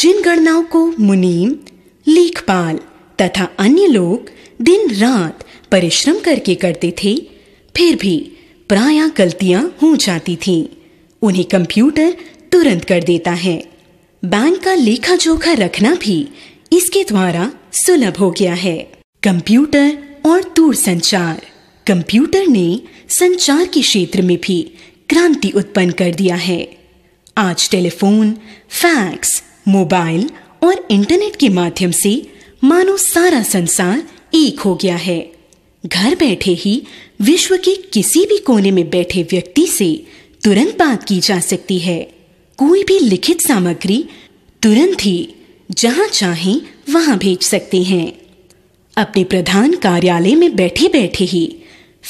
जिन गणनाओं को मुनीम लेखपाल तथा अन्य लोग दिन रात परिश्रम करके करते थे फिर भी प्राय गलतियां हो जाती थीं। उन्हें कंप्यूटर तुरंत कर देता है बैंक का लेखा जोखा रखना भी इसके द्वारा सुलभ हो गया है कंप्यूटर और दूर संचार कंप्यूटर ने संचार के क्षेत्र में भी क्रांति उत्पन्न कर दिया है आज टेलीफोन फैक्स मोबाइल और इंटरनेट के माध्यम से मानो सारा संसार एक हो गया है घर बैठे ही विश्व के किसी भी कोने में बैठे व्यक्ति से तुरंत बात की जा सकती है कोई भी लिखित सामग्री तुरंत ही जहां चाहे वहां भेज सकते हैं अपने प्रधान कार्यालय में बैठे बैठे ही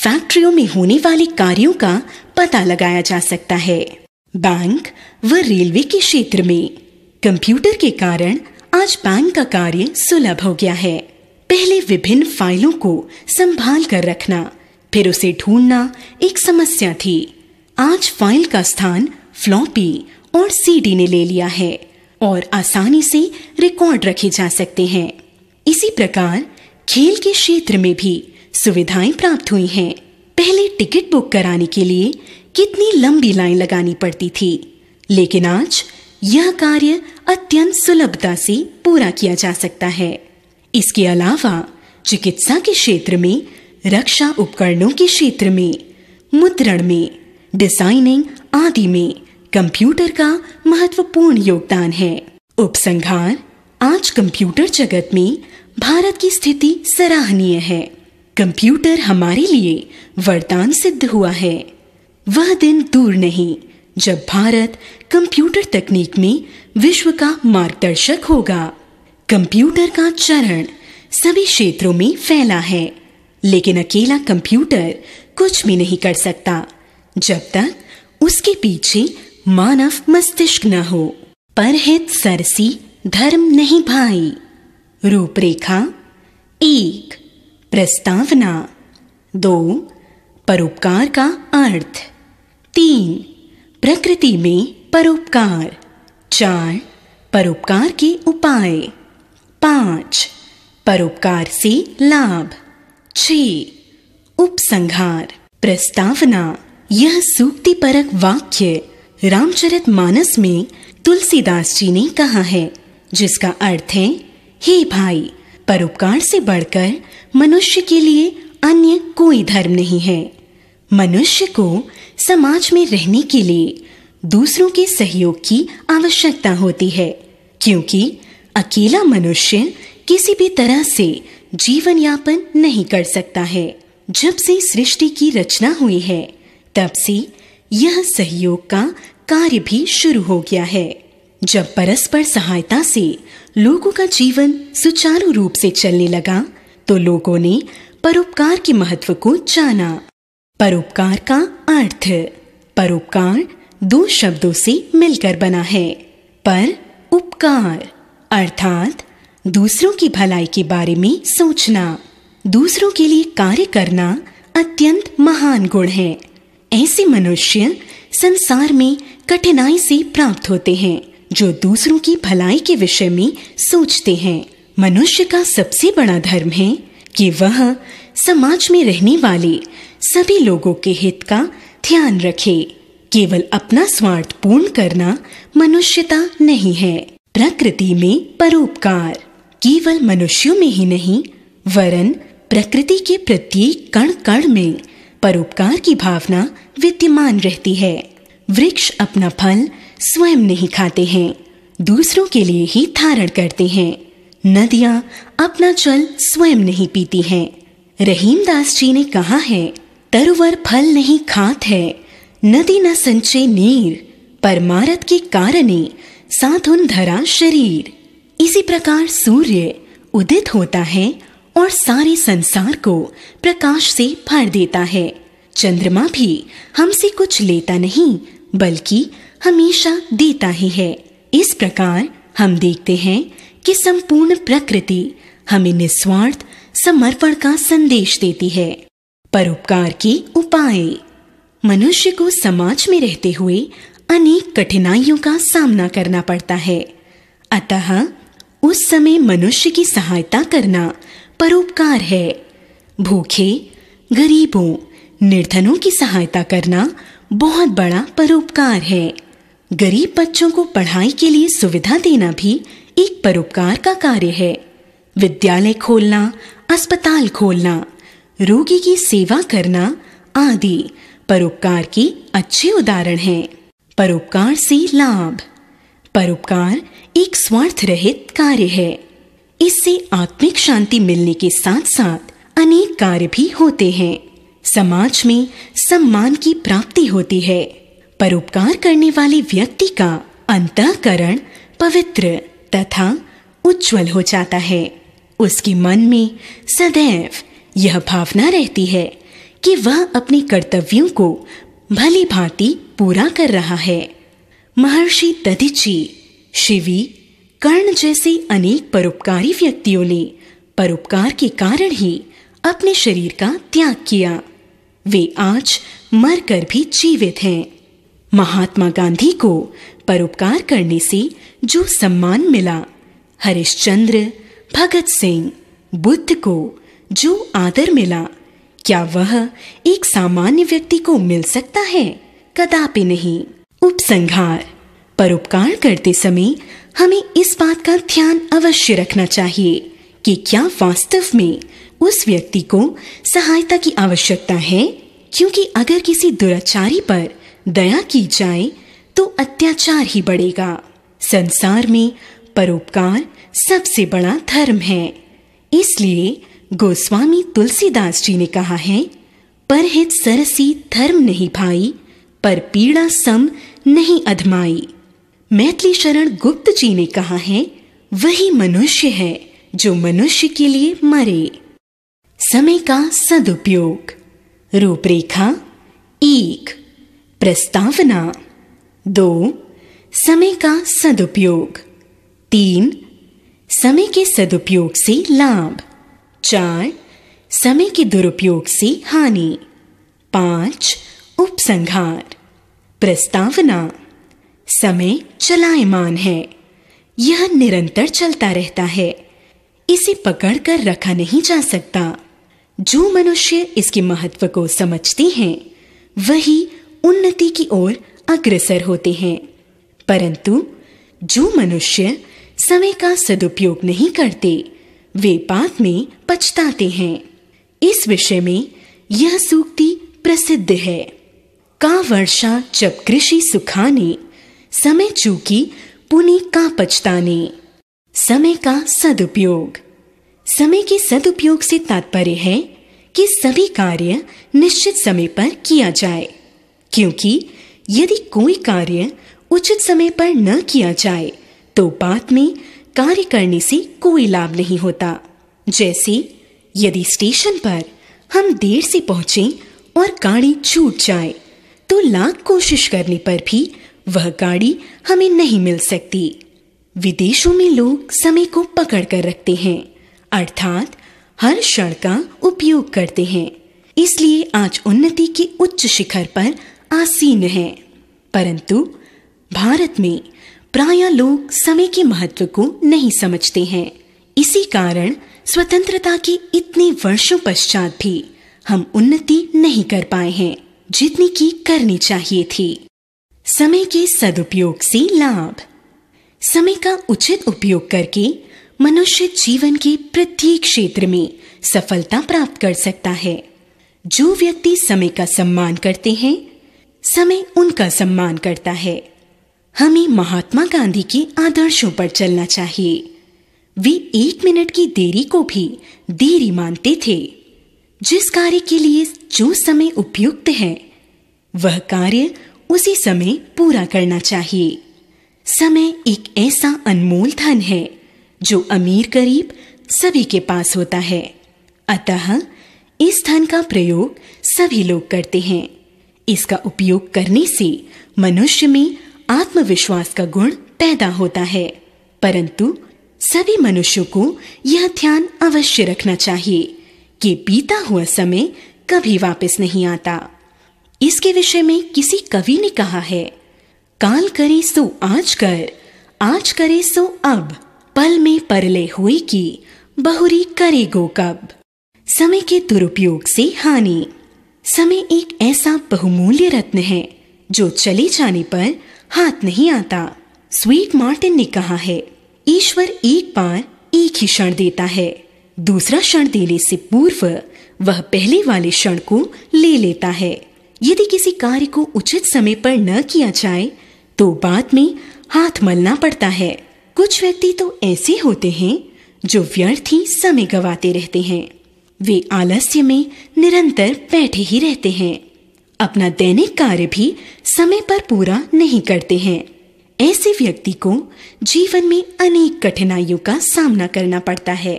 फैक्ट्रियों में होने वाले कार्यों का पता लगाया जा सकता है बैंक व रेलवे के क्षेत्र में कंप्यूटर के कारण आज बैंक का कार्य सुलभ हो गया है पहले विभिन्न फाइलों को संभाल कर रखना फिर उसे ढूंढना एक समस्या थी आज फाइल का स्थान फ्लॉपी और सीडी ने ले लिया है और आसानी से रिकॉर्ड रखे जा सकते हैं इसी प्रकार खेल के क्षेत्र में भी सुविधाएं प्राप्त हुई हैं पहले टिकट बुक कराने के लिए कितनी लंबी लाइन लगानी पड़ती थी लेकिन आज यह कार्य अत्यंत सुलभता से पूरा किया जा सकता है इसके अलावा चिकित्सा के क्षेत्र में रक्षा उपकरणों के क्षेत्र में मुद्रण में डिजाइनिंग आदि में कंप्यूटर का महत्वपूर्ण योगदान है उपसंहार आज कंप्यूटर जगत में भारत की स्थिति सराहनीय है कंप्यूटर हमारे लिए वरदान सिद्ध हुआ है वह दिन दूर नहीं जब भारत कंप्यूटर तकनीक में विश्व का मार्गदर्शक होगा कंप्यूटर का चरण सभी क्षेत्रों में फैला है लेकिन अकेला कंप्यूटर कुछ भी नहीं कर सकता जब तक उसके पीछे मानव मस्तिष्क न हो परहित सरसी धर्म नहीं भाई रूपरेखा एक प्रस्तावना दो परोपकार का अर्थ तीन प्रकृति में परोपकार चार परोपकार के उपाय पाँच परोपकार से लाभ छ उपसंहार प्रस्तावना यह सूक्ति परक वाक्य रामचरित मानस में तुलसीदास जी ने कहा है जिसका अर्थ है हे भाई परोपकार से बढ़कर मनुष्य के लिए अन्य कोई धर्म नहीं है मनुष्य को समाज में रहने के लिए दूसरों के सहयोग की आवश्यकता होती है क्योंकि अकेला मनुष्य किसी भी तरह से जीवन यापन नहीं कर सकता है जब से सृष्टि की रचना हुई है तब से यह सहयोग का कार्य भी शुरू हो गया है जब परस्पर सहायता से लोगों का जीवन सुचारू रूप से चलने लगा तो लोगों ने परोपकार के महत्व को जाना परोपकार का अर्थ परोपकार दो शब्दों से मिलकर बना है पर उपकार अर्थात दूसरों की भलाई के बारे में सोचना दूसरों के लिए कार्य करना अत्यंत महान गुण है ऐसे मनुष्य संसार में कठिनाई से प्राप्त होते हैं जो दूसरों की भलाई के विषय में सोचते हैं मनुष्य का सबसे बड़ा धर्म है कि वह समाज में रहने वाले सभी लोगों के हित का ध्यान रखे केवल अपना स्वार्थ पूर्ण करना मनुष्यता नहीं है प्रकृति में परोपकार केवल मनुष्यों में ही नहीं वरन प्रकृति के प्रत्येक कण कण में परोपकार की भावना विद्यमान रहती है वृक्ष अपना फल स्वयं नहीं खाते हैं दूसरों के लिए ही धारण करते हैं नदियाँ अपना जल स्वयं नहीं पीती हैं रहीम दास जी ने कहा है तरुवर फल नहीं खात है नदी न संचे नीर परमारत के कारणे साधुन धरा शरीर इसी प्रकार सूर्य उदित होता है और सारे संसार को प्रकाश से भर देता है चंद्रमा भी हमसे कुछ लेता नहीं बल्कि हमेशा देता ही है इस प्रकार हम देखते हैं कि संपूर्ण प्रकृति हमें निस्वार्थ समर्पण का संदेश देती है परोपकार के उपाय मनुष्य को समाज में रहते हुए अनेक कठिनाइयों का सामना करना पड़ता है अतः उस समय मनुष्य की सहायता करना परोपकार है भूखे गरीबों निर्धनों की सहायता करना बहुत बड़ा परोपकार है गरीब बच्चों को पढ़ाई के लिए सुविधा देना भी एक परोपकार का कार्य है विद्यालय खोलना अस्पताल खोलना रोगी की सेवा करना आदि परोपकार के अच्छे उदाहरण हैं परोपकार से लाभ परोपकार एक स्वार्थ रहित कार्य है इससे आत्मिक शांति मिलने के साथ साथ अनेक कार्य भी होते हैं समाज में सम्मान की प्राप्ति होती है परोपकार करने वाले व्यक्ति का अंतकरण पवित्र तथा उज्जवल हो जाता है उसके मन में सदैव यह भावना रहती है कि वह अपने कर्तव्यों को भली भांति पूरा कर रहा है महर्षि दधिची शिवी कर्ण जैसे अनेक परोपकारी व्यक्तियों ने परोपकार के कारण ही अपने शरीर का त्याग किया वे आज मर कर भी जीवित हैं महात्मा गांधी को परोपकार करने से जो सम्मान मिला हरिश्चंद्र भगत सिंह बुद्ध को जो आदर मिला क्या वह एक सामान्य व्यक्ति को मिल सकता है कदापि नहीं उपसंहार परोपकार करते समय हमें इस बात का ध्यान अवश्य रखना चाहिए कि क्या वास्तव में उस व्यक्ति को सहायता की आवश्यकता है क्योंकि अगर किसी दुराचारी पर दया की जाए तो अत्याचार ही बढ़ेगा संसार में परोपकार सबसे बड़ा धर्म है इसलिए गोस्वामी तुलसीदास जी ने कहा है पर हित सरसी धर्म नहीं भाई पर पीड़ा सम नहीं अधमाई मैथिली शरण गुप्त जी ने कहा है वही मनुष्य है जो मनुष्य के लिए मरे समय का सदुपयोग रूपरेखा एक प्रस्तावना दो समय का सदुपयोग तीन समय के सदुपयोग से लाभ चार समय के दुरुपयोग से हानि पांच उपसंहार प्रस्तावना समय चलायमान है यह निरंतर चलता रहता है इसे पकड़कर रखा नहीं जा सकता जो मनुष्य इसके महत्व को समझते हैं वही उन्नति की ओर अग्रसर होते हैं परंतु जो मनुष्य समय का सदुपयोग नहीं करते वे पाप में पछताते हैं इस विषय में यह सूक्ति प्रसिद्ध है का वर्षा जब कृषि सुखाने समय चूकी पुनि का पछताने समय का सदुपयोग समय के सदुपयोग से तात्पर्य है कि सभी कार्य निश्चित समय पर किया जाए क्योंकि यदि कोई कार्य उचित समय पर न किया जाए तो बाद में कार्य करने से कोई लाभ नहीं होता जैसे यदि स्टेशन पर हम देर से पहुंचे और गाड़ी छूट जाए तो लाख कोशिश करने पर भी वह गाड़ी हमें नहीं मिल सकती विदेशों में लोग समय को पकड़ कर रखते हैं अर्थात हर क्षण का उपयोग करते हैं इसलिए आज उन्नति के उच्च शिखर पर आसीन है परंतु भारत में प्राय लोग समय के महत्व को नहीं समझते हैं इसी कारण स्वतंत्रता के इतने वर्षों पश्चात भी हम उन्नति नहीं कर पाए हैं जितनी की करनी चाहिए थी समय के सदुपयोग से लाभ समय का उचित उपयोग करके मनुष्य जीवन के प्रत्येक क्षेत्र में सफलता प्राप्त कर सकता है जो व्यक्ति समय का सम्मान करते हैं समय उनका सम्मान करता है हमें महात्मा गांधी के आदर्शों पर चलना चाहिए वे एक मिनट की देरी को भी देरी मानते थे जिस कार्य के लिए जो समय उपयुक्त है वह कार्य उसी समय पूरा करना चाहिए समय एक ऐसा अनमोल धन है जो अमीर गरीब सभी के पास होता है अतः इस धन का प्रयोग सभी लोग करते हैं इसका उपयोग करने से मनुष्य में आत्मविश्वास का गुण पैदा होता है परंतु सभी मनुष्यों को यह ध्यान अवश्य रखना चाहिए कि बीता हुआ समय कभी वापस नहीं आता इसके विषय में किसी कवि ने कहा है काल करे सो आज कर आज करे सो अब पल में परले हुए की बहुरी करे गो कब समय के दुरुपयोग से हानि समय एक ऐसा बहुमूल्य रत्न है जो चले जाने पर हाथ नहीं आता स्वीट मार्टिन ने कहा है ईश्वर एक बार एक ही क्षण देता है दूसरा क्षण देने से पूर्व वह पहले वाले क्षण को ले लेता है यदि किसी कार्य को उचित समय पर न किया जाए तो बाद में हाथ मलना पड़ता है कुछ व्यक्ति तो ऐसे होते हैं जो व्यर्थ ही समय गवाते रहते हैं वे आलस्य में निरंतर बैठे ही रहते हैं अपना दैनिक कार्य भी समय पर पूरा नहीं करते हैं ऐसे व्यक्ति को जीवन में अनेक कठिनाइयों का सामना करना पड़ता है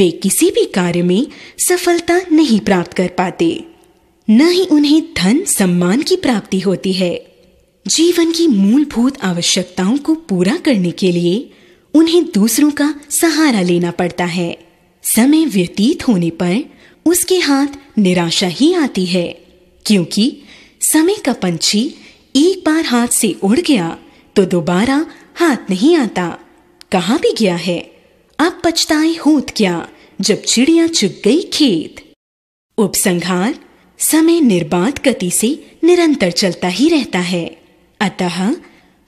वे किसी भी कार्य में सफलता नहीं प्राप्त कर पाते न ही उन्हें धन सम्मान की प्राप्ति होती है जीवन की मूलभूत आवश्यकताओं को पूरा करने के लिए उन्हें दूसरों का सहारा लेना पड़ता है समय व्यतीत होने पर उसके हाथ निराशा ही आती है क्योंकि समय का पंछी एक बार हाथ से उड़ गया तो दोबारा हाथ नहीं आता कहा भी गया है अब पछताए होत क्या जब चिड़िया चुग गई खेत उपसंहार समय निर्बाध गति से निरंतर चलता ही रहता है अतः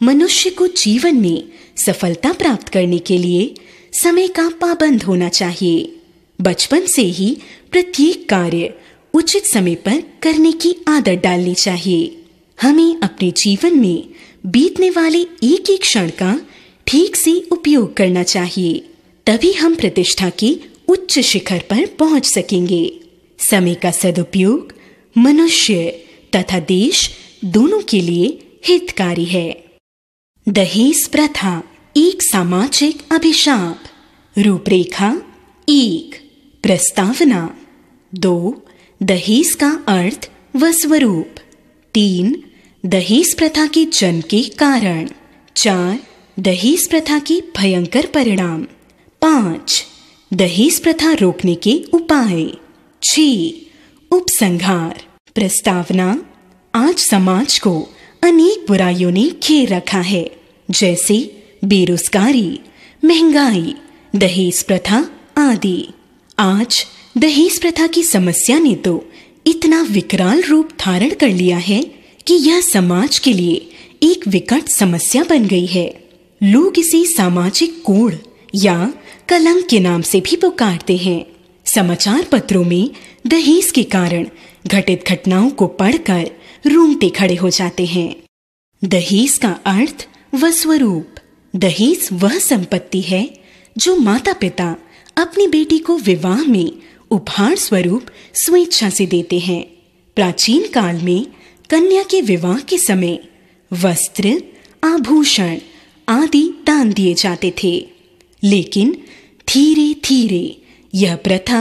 मनुष्य को जीवन में सफलता प्राप्त करने के लिए समय का पाबंद होना चाहिए बचपन से ही प्रत्येक कार्य उचित समय पर करने की आदत डालनी चाहिए हमें अपने जीवन में बीतने वाले एक एक क्षण का ठीक से उपयोग करना चाहिए तभी हम प्रतिष्ठा के उच्च शिखर पर पहुंच सकेंगे समय का सदुपयोग मनुष्य तथा देश दोनों के लिए हितकारी है दहेज प्रथा एक सामाजिक अभिशाप रूपरेखा एक प्रस्तावना दो दहेज का अर्थ व स्वरूप तीन दहेज प्रथा के जन्म के कारण चार दहेज प्रथा की भयंकर परिणाम पांच दहेज प्रथा रोकने के उपाय छ उपसंहार प्रस्तावना आज समाज को अनेक बुराइयों ने घेर रखा है जैसे बेरोजगारी महंगाई दहेज प्रथा आदि आज दहेज प्रथा की समस्या ने तो इतना विकराल रूप धारण कर लिया है कि यह समाज के लिए एक विकट समस्या बन गई है लोग इसे सामाजिक कोड़ या कलंक के नाम से भी पुकारते हैं समाचार पत्रों में दहेज के कारण घटित घटनाओं को पढ़कर रोंगटे खड़े हो जाते हैं दहेज का अर्थ व स्वरूप दहेज वह संपत्ति है जो माता पिता अपनी बेटी को विवाह में उपहार स्वरूप स्वेच्छा से देते हैं प्राचीन काल में कन्या के विवाह के समय वस्त्र आभूषण आदि दान दिए जाते थे लेकिन धीरे धीरे यह प्रथा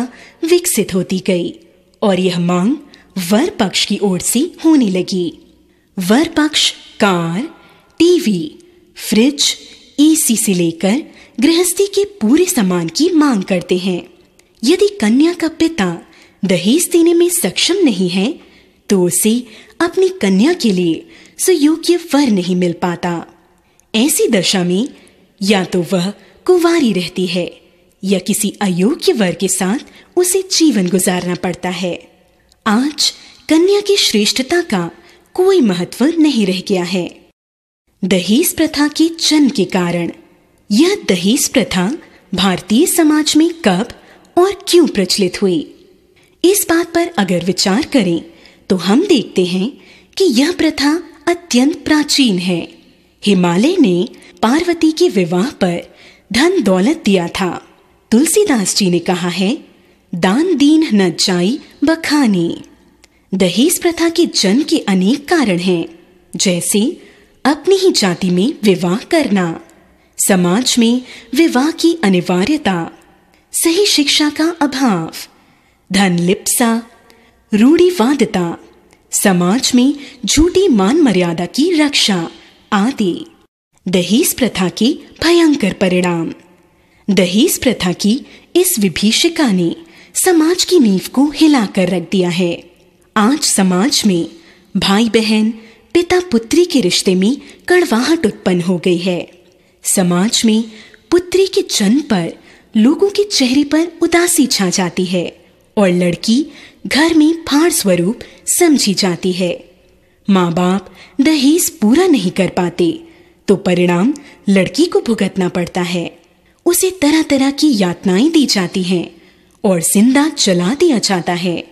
विकसित होती गई और यह मांग वर पक्ष की ओर से होने लगी वर पक्ष कार टीवी फ्रिज एसी से लेकर गृहस्थी के पूरे सामान की मांग करते हैं यदि कन्या का पिता दहेज देने में सक्षम नहीं है तो उसे अपनी कन्या के लिए सुयोग्य वर नहीं मिल पाता ऐसी दशा में या तो वह कुंवारी रहती है या किसी अयोग्य वर के साथ उसे जीवन गुजारना पड़ता है आज कन्या की श्रेष्ठता का कोई महत्व नहीं रह गया है दहेज प्रथा के जन्म के कारण यह दहेज प्रथा भारतीय समाज में कब और क्यों प्रचलित हुई इस बात पर अगर विचार करें तो हम देखते हैं कि यह प्रथा अत्यंत प्राचीन है हिमालय ने पार्वती के विवाह पर धन दौलत दिया था तुलसीदास जी ने कहा है दान दीन न जाई बखानी दहेज प्रथा के जन्म के अनेक कारण हैं जैसे अपनी ही जाति में विवाह करना समाज में विवाह की अनिवार्यता सही शिक्षा का अभाव धन लिप्सा रूढ़िवादता समाज में झूठी मान मर्यादा की रक्षा आदि दहेज प्रथा के भयंकर परिणाम दहेज प्रथा की इस विभीषिका ने समाज की नींव को हिलाकर रख दिया है आज समाज में भाई बहन पिता पुत्री के रिश्ते में कड़वाहट उत्पन्न हो गई है समाज में पुत्री के जन्म पर लोगों के चेहरे पर उदासी छा जाती है और लड़की घर में फाड़ स्वरूप समझी जाती है माँ बाप दहेज पूरा नहीं कर पाते तो परिणाम लड़की को भुगतना पड़ता है उसे तरह तरह की यातनाएं दी जाती हैं और जिंदा चला दिया जाता है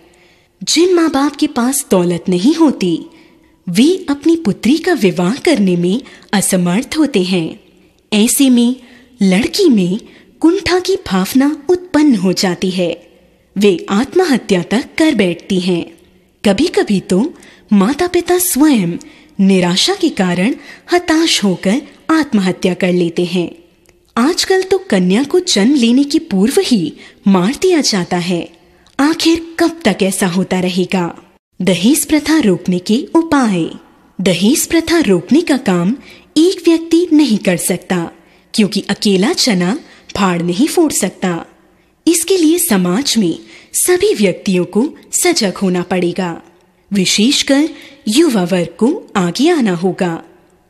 जिन माँ बाप के पास दौलत नहीं होती वे अपनी पुत्री का विवाह करने में असमर्थ होते हैं ऐसे में लड़की में कुंठा की भावना उत्पन्न हो जाती है वे आत्महत्या तक कर बैठती हैं कभी कभी तो माता पिता स्वयं निराशा के कारण हताश होकर आत्महत्या कर लेते हैं आजकल तो कन्या को जन्म लेने के पूर्व ही मार दिया जाता है आखिर कब तक ऐसा होता रहेगा दहेज प्रथा रोकने के उपाय दहेज प्रथा रोकने का काम एक व्यक्ति नहीं कर सकता क्योंकि अकेला चना फाड़ नहीं फोड़ सकता इसके लिए समाज में सभी व्यक्तियों को सजग होना पड़ेगा विशेषकर युवा वर्ग को आगे आना होगा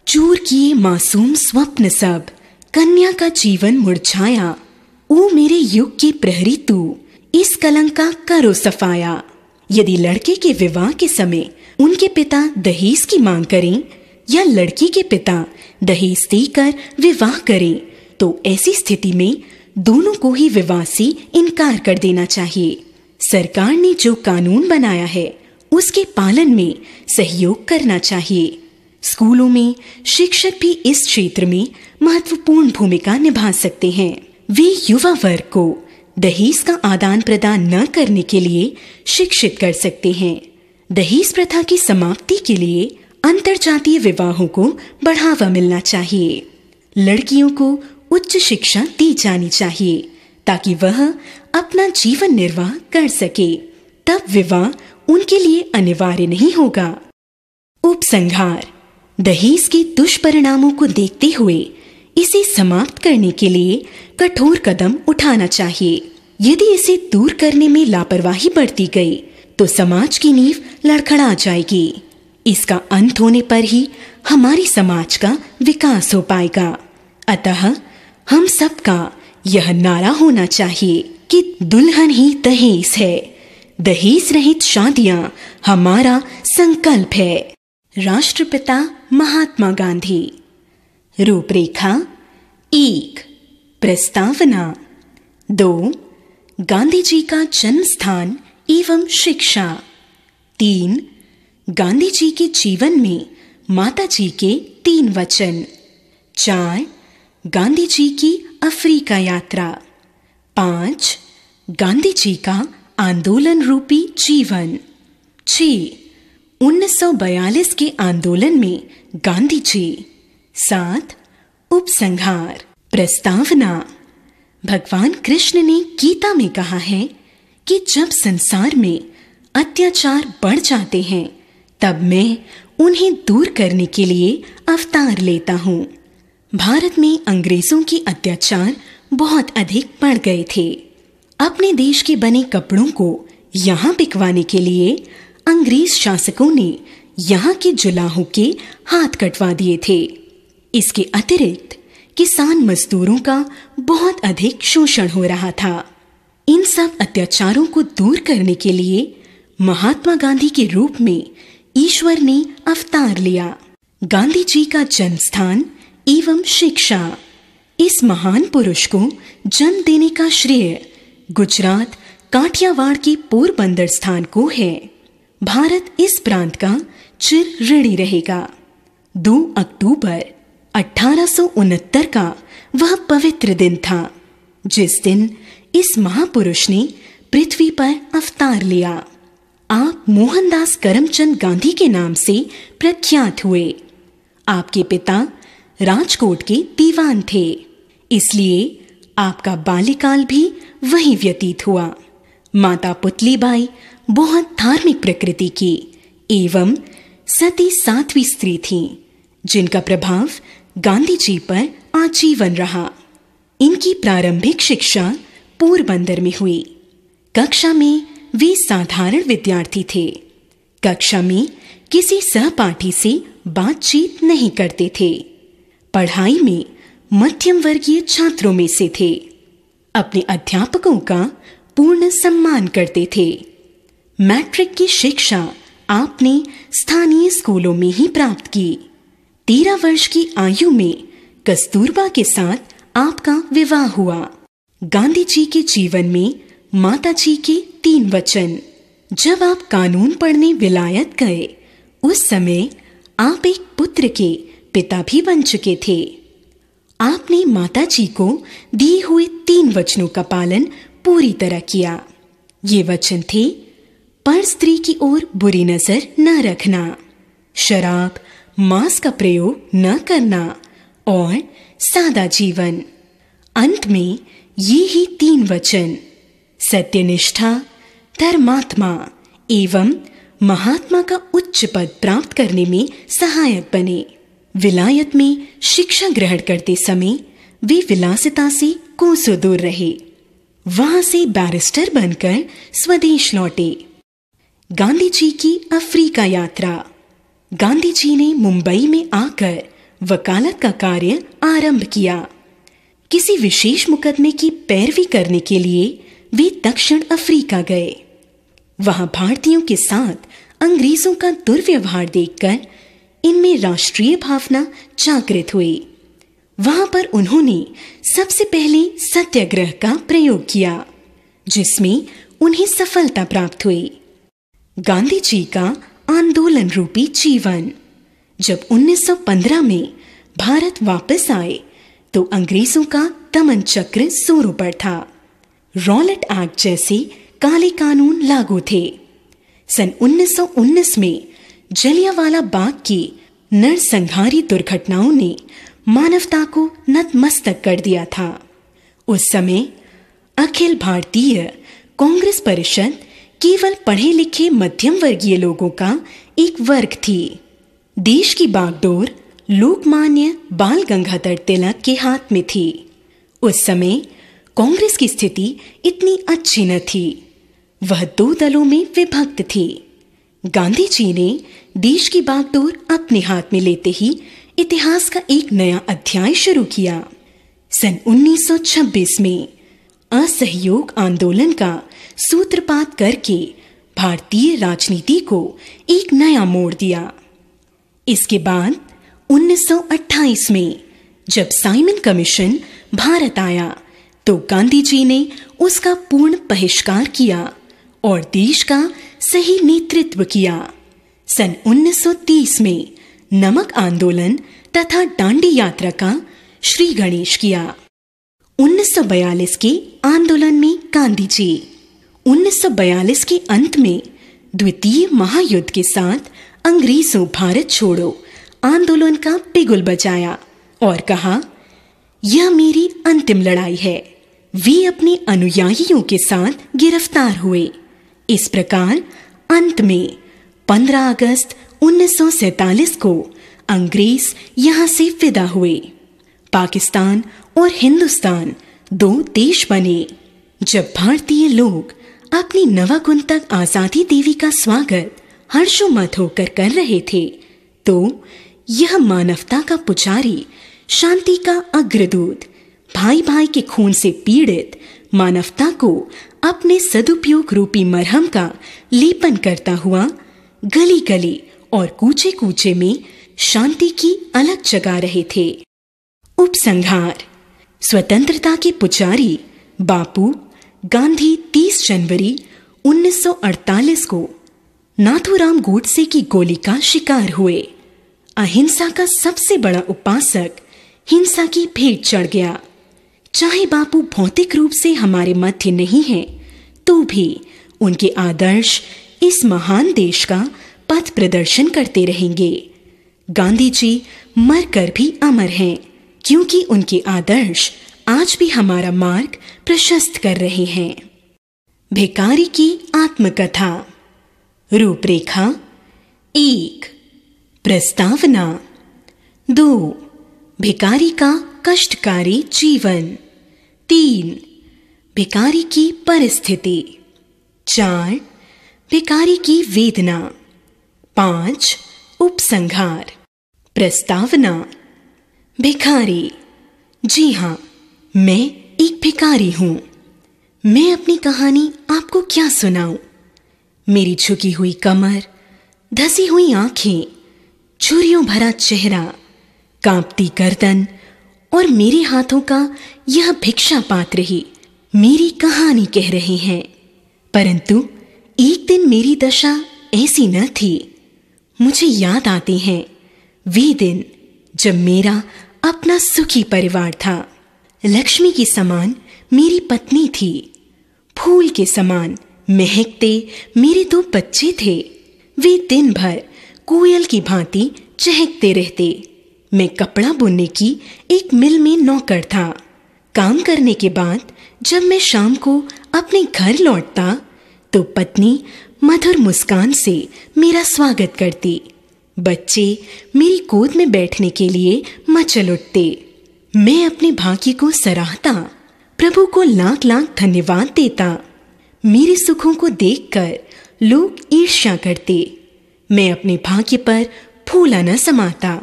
चूर किए मासूम स्वप्न सब कन्या का जीवन मुरझाया ओ मेरे युग की प्रहरी तू इस कलंक का करो सफाया यदि लड़के के विवाह के समय उनके पिता दहेज की मांग करें या लड़की के पिता दहेज देकर विवाह करें तो ऐसी स्थिति में दोनों को ही विवाह से इनकार कर देना चाहिए सरकार ने जो कानून बनाया है उसके पालन में सहयोग करना चाहिए स्कूलों में शिक्षक भी इस क्षेत्र में महत्वपूर्ण भूमिका निभा सकते हैं वे युवा वर्ग को दहेज का आदान प्रदान न करने के लिए शिक्षित कर सकते हैं दहेज प्रथा की समाप्ति के लिए जातीय विवाहों को बढ़ावा मिलना चाहिए लड़कियों को उच्च शिक्षा दी जानी चाहिए ताकि वह अपना जीवन निर्वाह कर सके तब विवाह उनके लिए अनिवार्य नहीं होगा उपसंहार दहेज के दुष्परिणामों को देखते हुए इसे समाप्त करने के लिए कठोर कदम उठाना चाहिए यदि इसे दूर करने में लापरवाही बरती गई तो समाज की नींव लड़खड़ा जाएगी इसका अंत होने पर ही हमारे समाज का विकास हो पाएगा अतः हम सबका यह नारा होना चाहिए कि दुल्हन ही दहेज है दहेज रहित शादियां हमारा संकल्प है राष्ट्रपिता महात्मा गांधी रूपरेखा एक प्रस्तावना दो गांधी जी का जन्म स्थान एवं शिक्षा तीन गांधी जी के जीवन में माता जी के तीन वचन चार गांधी जी की अफ्रीका यात्रा पांच गांधी जी का आंदोलन रूपी जीवन छ बयालीस के आंदोलन में गांधी जी सात उपसंहार प्रस्तावना भगवान कृष्ण ने गीता में कहा है कि जब संसार में अत्याचार बढ़ जाते हैं तब मैं उन्हें दूर करने के लिए अवतार लेता हूँ भारत में अंग्रेजों के अत्याचार बहुत अधिक बढ़ गए थे अपने देश के बने कपड़ों को यहाँ बिकवाने के लिए अंग्रेज शासकों ने यहाँ के जुलाहों के हाथ कटवा दिए थे इसके अतिरिक्त किसान मजदूरों का बहुत अधिक शोषण हो रहा था इन सब अत्याचारों को दूर करने के लिए महात्मा गांधी के रूप में ईश्वर ने अवतार लिया गांधी जी का जन्म स्थान एवं शिक्षा इस महान पुरुष को जन्म देने का श्रेय गुजरात काठियावाड़ के पोरबंदर स्थान को है भारत इस प्रांत का चिर ऋणी रहेगा 2 अक्टूबर अठारह का वह पवित्र दिन था जिस दिन इस महापुरुष ने पृथ्वी पर अवतार लिया आप मोहनदास करमचंद गांधी के नाम से प्रख्यात हुए आपके पिता राजकोट के दीवान थे इसलिए आपका बाल्यकाल भी वही व्यतीत हुआ माता पुतलीबाई बहुत धार्मिक प्रकृति की एवं सती सातवीं स्त्री थी जिनका प्रभाव गांधी जी पर आजीवन रहा इनकी प्रारंभिक शिक्षा पोरबंदर में हुई कक्षा में वे साधारण विद्यार्थी थे कक्षा में किसी सहपाठी से बातचीत नहीं करते थे पढ़ाई में मध्यम वर्गीय छात्रों में से थे अपने अध्यापकों का पूर्ण सम्मान करते थे मैट्रिक की शिक्षा आपने स्थानीय स्कूलों में ही प्राप्त की तेरह वर्ष की आयु में कस्तूरबा के साथ आपका विवाह हुआ गांधी जी के जीवन में माता जी के तीन वचन जब आप कानून पढ़ने विलायत गए उस समय आप एक पुत्र के पिता भी बन चुके थे आपने माता जी को दिए हुए तीन वचनों का पालन पूरी तरह किया ये वचन थे पर स्त्री की ओर बुरी नजर न रखना शराब मांस का प्रयोग न करना और सादा जीवन अंत में ये ही तीन वचन सत्यनिष्ठा धर्मात्मा एवं महात्मा का उच्च पद प्राप्त करने में सहायक बने विलायत में शिक्षा ग्रहण करते समय वे विलासिता से कोसों दूर रहे वहां से बैरिस्टर बनकर स्वदेश लौटे गांधी जी की अफ्रीका यात्रा गांधी जी ने मुंबई में आकर वकालत का कार्य आरंभ किया किसी विशेष मुकदमे की पैरवी करने के लिए वे दक्षिण अफ्रीका गए वहां भारतीयों के साथ अंग्रेजों का दुर्व्यवहार देखकर इनमें राष्ट्रीय भावना जागृत हुई वहां पर उन्होंने सबसे पहले सत्याग्रह का प्रयोग किया जिसमें उन्हें सफलता प्राप्त हुई गांधी जी का आंदोलन रूपी जीवन जब 1915 में भारत वापस आए तो अंग्रेजों का दमन चक्र जोरों पर था रॉलेट एक्ट जैसे काले कानून लागू थे सन 1919 में जलियावाला बाग की नरसंहारी दुर्घटनाओं ने मानवता को नतमस्तक कर दिया था उस समय अखिल भारतीय कांग्रेस परिषद केवल पढ़े लिखे मध्यम वर्गीय लोगों का एक वर्ग थी देश की बागडोर लोकमान्य बाल गंगाधर तिलक के हाथ में थी उस समय कांग्रेस की स्थिति इतनी अच्छी न थी वह दो दलों में विभक्त थी गांधी जी ने देश की बागडोर अपने हाथ में लेते ही इतिहास का एक नया अध्याय शुरू किया सन 1926 में असहयोग आंदोलन का सूत्रपात करके भारतीय राजनीति को एक नया मोड़ दिया इसके बाद 1928 में जब साइमन कमीशन भारत आया तो गांधी जी ने उसका पूर्ण बहिष्कार किया और देश का सही नेतृत्व किया सन 1930 में नमक आंदोलन तथा डांडी यात्रा का श्री गणेश किया 1942 के आंदोलन में गांधी जी 1942 के अंत में द्वितीय महायुद्ध के साथ अंग्रेजों भारत छोड़ो आंदोलन का पिगुल बजाया और कहा यह मेरी अंतिम लड़ाई है वे अपने अनुयायियों के साथ गिरफ्तार हुए इस प्रकार अंत में 15 अगस्त 1947 को अंग्रेज यहाँ से विदा हुए पाकिस्तान और हिंदुस्तान दो देश बने जब भारतीय लोग अपनी नवागुन तक आजादी देवी का स्वागत हर्षोमत होकर कर रहे थे तो यह मानवता का पुजारी शांति का अग्रदूत भाई भाई के खून से पीड़ित मानवता को अपने सदुपयोग रूपी मरहम का लेपन करता हुआ गली गली और कूचे कूचे में शांति की अलग जगा रहे थे उपसंहार स्वतंत्रता के पुजारी बापू गांधी 30 जनवरी 1948 को नाथुराम गोडसे की गोली का शिकार हुए अहिंसा का सबसे बड़ा उपासक हिंसा की भेंट चढ़ गया चाहे बापू भौतिक रूप से हमारे मध्य नहीं है तो भी उनके आदर्श इस महान देश का पथ प्रदर्शन करते रहेंगे गांधी जी मर कर भी अमर हैं क्योंकि उनके आदर्श आज भी हमारा मार्ग प्रशस्त कर रहे हैं भिकारी की आत्मकथा रूपरेखा एक प्रस्तावना दो भिकारी का कष्टकारी जीवन तीन भिकारी की परिस्थिति चार भिकारी की वेदना पांच उपसंहार प्रस्तावना भिखारी जी हाँ मैं एक भिखारी हूँ मैं अपनी कहानी आपको क्या सुनाऊं मेरी झुकी हुई कमर धसी हुई आंखें छुरियों भरा चेहरा कांपती गर्दन और मेरे हाथों का यह भिक्षा पात्र ही मेरी कहानी कह रहे हैं परंतु एक दिन मेरी दशा ऐसी न थी मुझे याद आते हैं वे दिन जब मेरा अपना सुखी परिवार था लक्ष्मी के समान मेरी पत्नी थी फूल के समान महकते मेरे दो बच्चे थे वे दिन भर कोयल की भांति चहकते रहते मैं कपड़ा बुनने की एक मिल में नौकर था काम करने के बाद जब मैं शाम को अपने घर लौटता तो पत्नी मधुर मुस्कान से मेरा स्वागत करती बच्चे मेरी गोद में बैठने के लिए मचल उठते मैं अपने भाग्य को सराहता प्रभु को लाख लाख धन्यवाद देता मेरे सुखों को देखकर लोग ईर्ष्या करते मैं अपने भाग्य पर फूला न समाता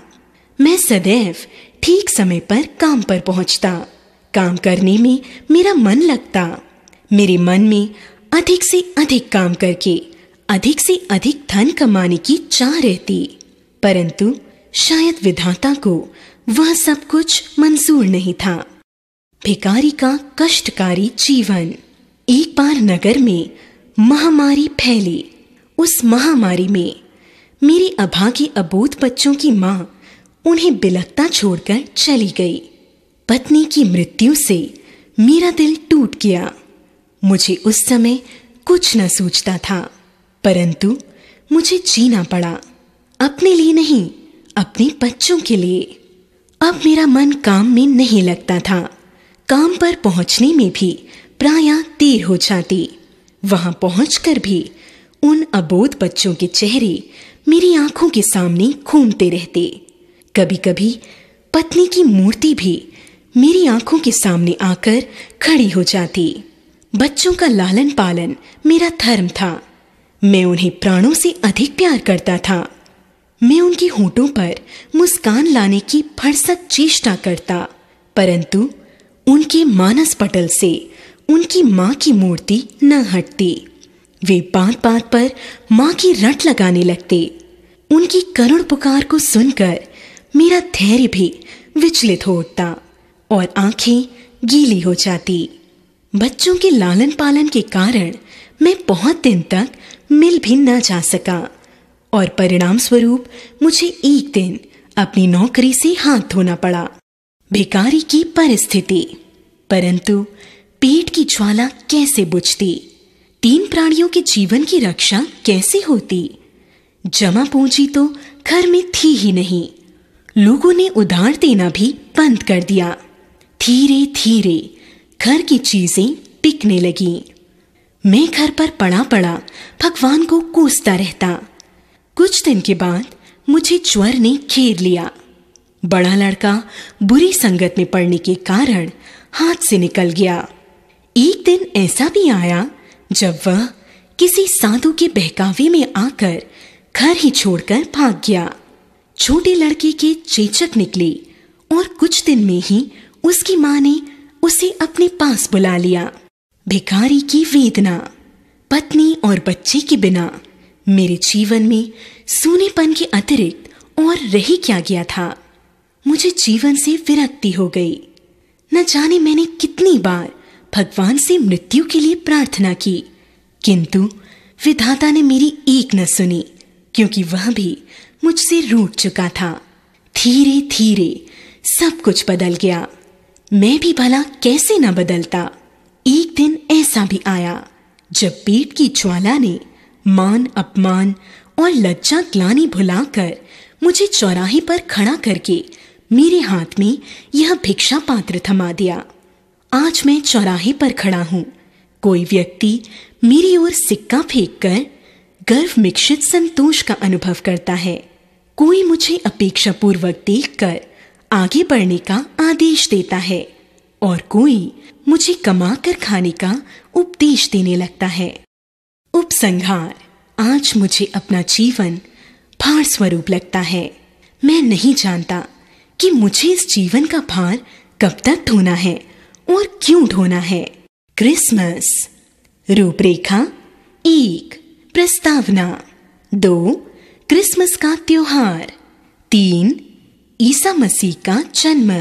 मैं सदैव ठीक समय पर काम पर पहुंचता काम करने में मेरा मन लगता मेरे मन में अधिक से अधिक काम करके अधिक से अधिक धन कमाने की चाह रहती परंतु शायद विधाता को वह सब कुछ मंजूर नहीं था भिकारी का कष्टकारी जीवन एक बार नगर में महामारी फैली उस महामारी में मेरी अभागी अबोध बच्चों की माँ उन्हें बिलकता छोड़कर चली गई पत्नी की मृत्यु से मेरा दिल टूट गया मुझे उस समय कुछ न सोचता था परंतु मुझे जीना पड़ा अपने लिए नहीं अपने बच्चों के लिए अब मेरा मन काम में नहीं लगता था काम पर पहुंचने में भी प्राय देर हो जाती वहां पहुंचकर भी उन अबोध बच्चों के चेहरे मेरी आंखों के सामने घूमते रहते कभी कभी पत्नी की मूर्ति भी मेरी आंखों के सामने आकर खड़ी हो जाती बच्चों का लालन पालन मेरा धर्म था मैं उन्हें प्राणों से अधिक प्यार करता था मैं उनके होठों पर मुस्कान लाने की भरसक चेष्टा करता परंतु उनके मानस पटल से उनकी माँ की मूर्ति न हटती वे बात बात पर माँ की रट लगाने लगते उनकी करुण पुकार को सुनकर मेरा धैर्य भी विचलित हो उठता और आंखें गीली हो जाती बच्चों के लालन पालन के कारण मैं बहुत दिन तक मिल भी ना जा सका और परिणाम स्वरूप मुझे एक दिन अपनी नौकरी से हाथ धोना पड़ा भिकारी की परिस्थिति परंतु पेट की ज्वाला कैसे बुझती तीन प्राणियों के जीवन की रक्षा कैसे होती जमा पूंजी तो घर में थी ही नहीं लोगों ने उधार देना भी बंद कर दिया धीरे धीरे घर की चीजें टिकने लगी मैं घर पर पड़ा पड़ा भगवान को कोसता रहता कुछ दिन के बाद मुझे ज्वर ने घेर लिया बड़ा लड़का बुरी संगत में पड़ने के कारण हाथ से निकल गया एक दिन ऐसा भी आया जब वह किसी साधु के बहकावे में आकर घर ही छोड़कर भाग गया छोटे लड़के के चेचक निकले और कुछ दिन में ही उसकी मां ने उसे अपने पास बुला लिया भिखारी की वेदना पत्नी और बच्चे के बिना मेरे जीवन में सोनेपन के अतिरिक्त और रही क्या गया था मुझे जीवन से विरक्ति हो गई न जाने मैंने कितनी बार भगवान से मृत्यु के लिए प्रार्थना की किंतु विधाता ने मेरी एक न सुनी क्योंकि वह भी मुझसे रूट चुका था धीरे धीरे सब कुछ बदल गया मैं भी भला कैसे न बदलता एक दिन ऐसा भी आया जब पेट की ज्वाला ने मान अपमान और लज्जा ग्लानी भुलाकर मुझे चौराहे पर खड़ा करके मेरे हाथ में यह भिक्षा पात्र थमा दिया आज मैं चौराहे पर खड़ा हूँ कोई व्यक्ति मेरी ओर सिक्का फेंक कर गर्व मिक्षित संतोष का अनुभव करता है कोई मुझे अपेक्षापूर्वक देखकर आगे बढ़ने का आदेश देता है और कोई मुझे कमा कर खाने का उपदेश देने लगता है उपसंहार आज मुझे अपना जीवन भार स्वरूप लगता है मैं नहीं जानता कि मुझे इस जीवन का भार कब तक ढोना है और क्यों ढोना है क्रिसमस रूपरेखा एक प्रस्तावना दो क्रिसमस का त्योहार तीन ईसा मसीह का जन्म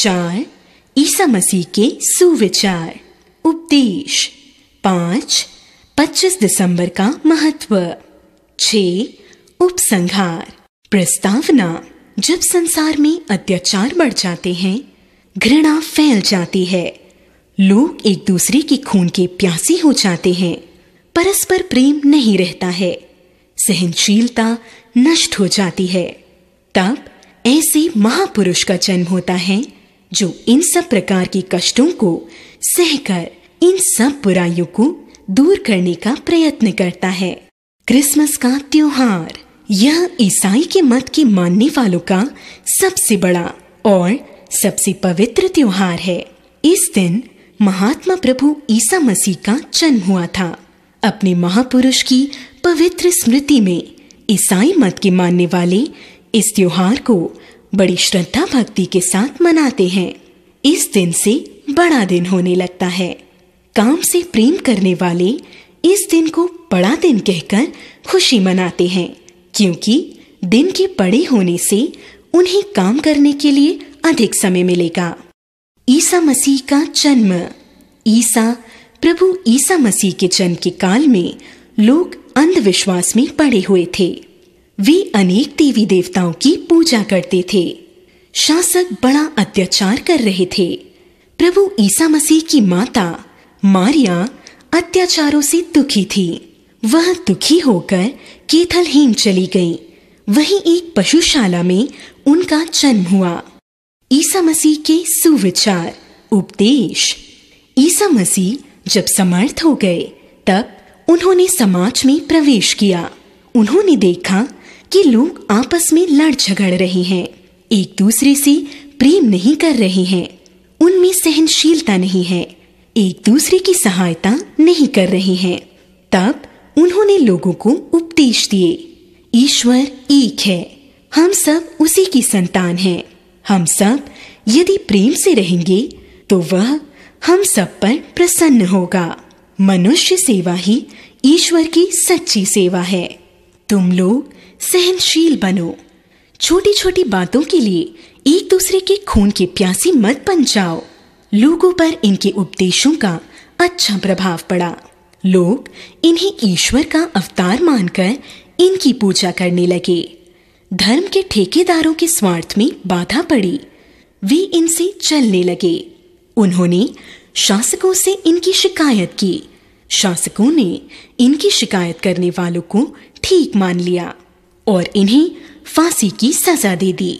चार ईसा मसीह के सुविचार उपदेश पांच पच्चीस दिसंबर का महत्व छ उपसंहार प्रस्तावना जब संसार में अत्याचार बढ़ जाते हैं घृणा फैल जाती है लोग एक दूसरे के खून के प्यासे हो जाते हैं परस्पर प्रेम नहीं रहता है सहनशीलता नष्ट हो जाती है तब ऐसे महापुरुष का जन्म होता है जो इन सब प्रकार के कष्टों को सहकर इन सब बुराइयों को दूर करने का प्रयत्न करता है क्रिसमस का त्योहार यह ईसाई के मत के मानने वालों का सबसे बड़ा और सबसे पवित्र त्योहार है इस दिन महात्मा प्रभु ईसा मसीह का जन्म हुआ था अपने महापुरुष की पवित्र स्मृति में ईसाई मत के मानने वाले इस त्योहार को बड़ी श्रद्धा भक्ति के साथ मनाते हैं इस दिन से बड़ा दिन होने लगता है काम से प्रेम करने वाले इस दिन को बड़ा दिन कहकर खुशी मनाते हैं क्योंकि दिन के बड़े होने से उन्हें काम करने के लिए अधिक समय मिलेगा ईसा मसीह का जन्म ईसा प्रभु ईसा मसीह के जन्म के काल में लोग अंधविश्वास में पड़े हुए थे वे अनेक देवी देवताओं की पूजा करते थे शासक बड़ा अत्याचार कर रहे थे प्रभु ईसा मसीह की माता मारिया अत्याचारों से दुखी थी वह दुखी होकर हीम चली गई वहीं एक पशुशाला में उनका जन्म हुआ ईसा मसीह के सुविचार उपदेश ईसा मसीह जब समर्थ हो गए तब उन्होंने समाज में प्रवेश किया उन्होंने देखा कि लोग आपस में लड़ झगड़ रहे हैं एक दूसरे से प्रेम नहीं कर रहे हैं उनमें सहनशीलता नहीं है एक दूसरे की सहायता नहीं कर रहे हैं तब उन्होंने लोगों को उपदेश दिए ईश्वर एक है हम सब उसी की संतान हैं हम सब यदि प्रेम से रहेंगे तो वह हम सब पर प्रसन्न होगा मनुष्य सेवा ही ईश्वर की सच्ची सेवा है तुम लोग सहनशील बनो छोटी छोटी बातों के लिए एक दूसरे के खून के प्यासी मत बन जाओ लोगों पर इनके उपदेशों का अच्छा प्रभाव पड़ा लोग इन्हें ईश्वर का अवतार मानकर इनकी पूजा करने लगे धर्म के ठेकेदारों के स्वार्थ में बाधा पड़ी वे इनसे चलने लगे उन्होंने शासकों से इनकी शिकायत की शासकों ने इनकी शिकायत करने वालों को ठीक मान लिया और इन्हें फांसी की सजा दे दी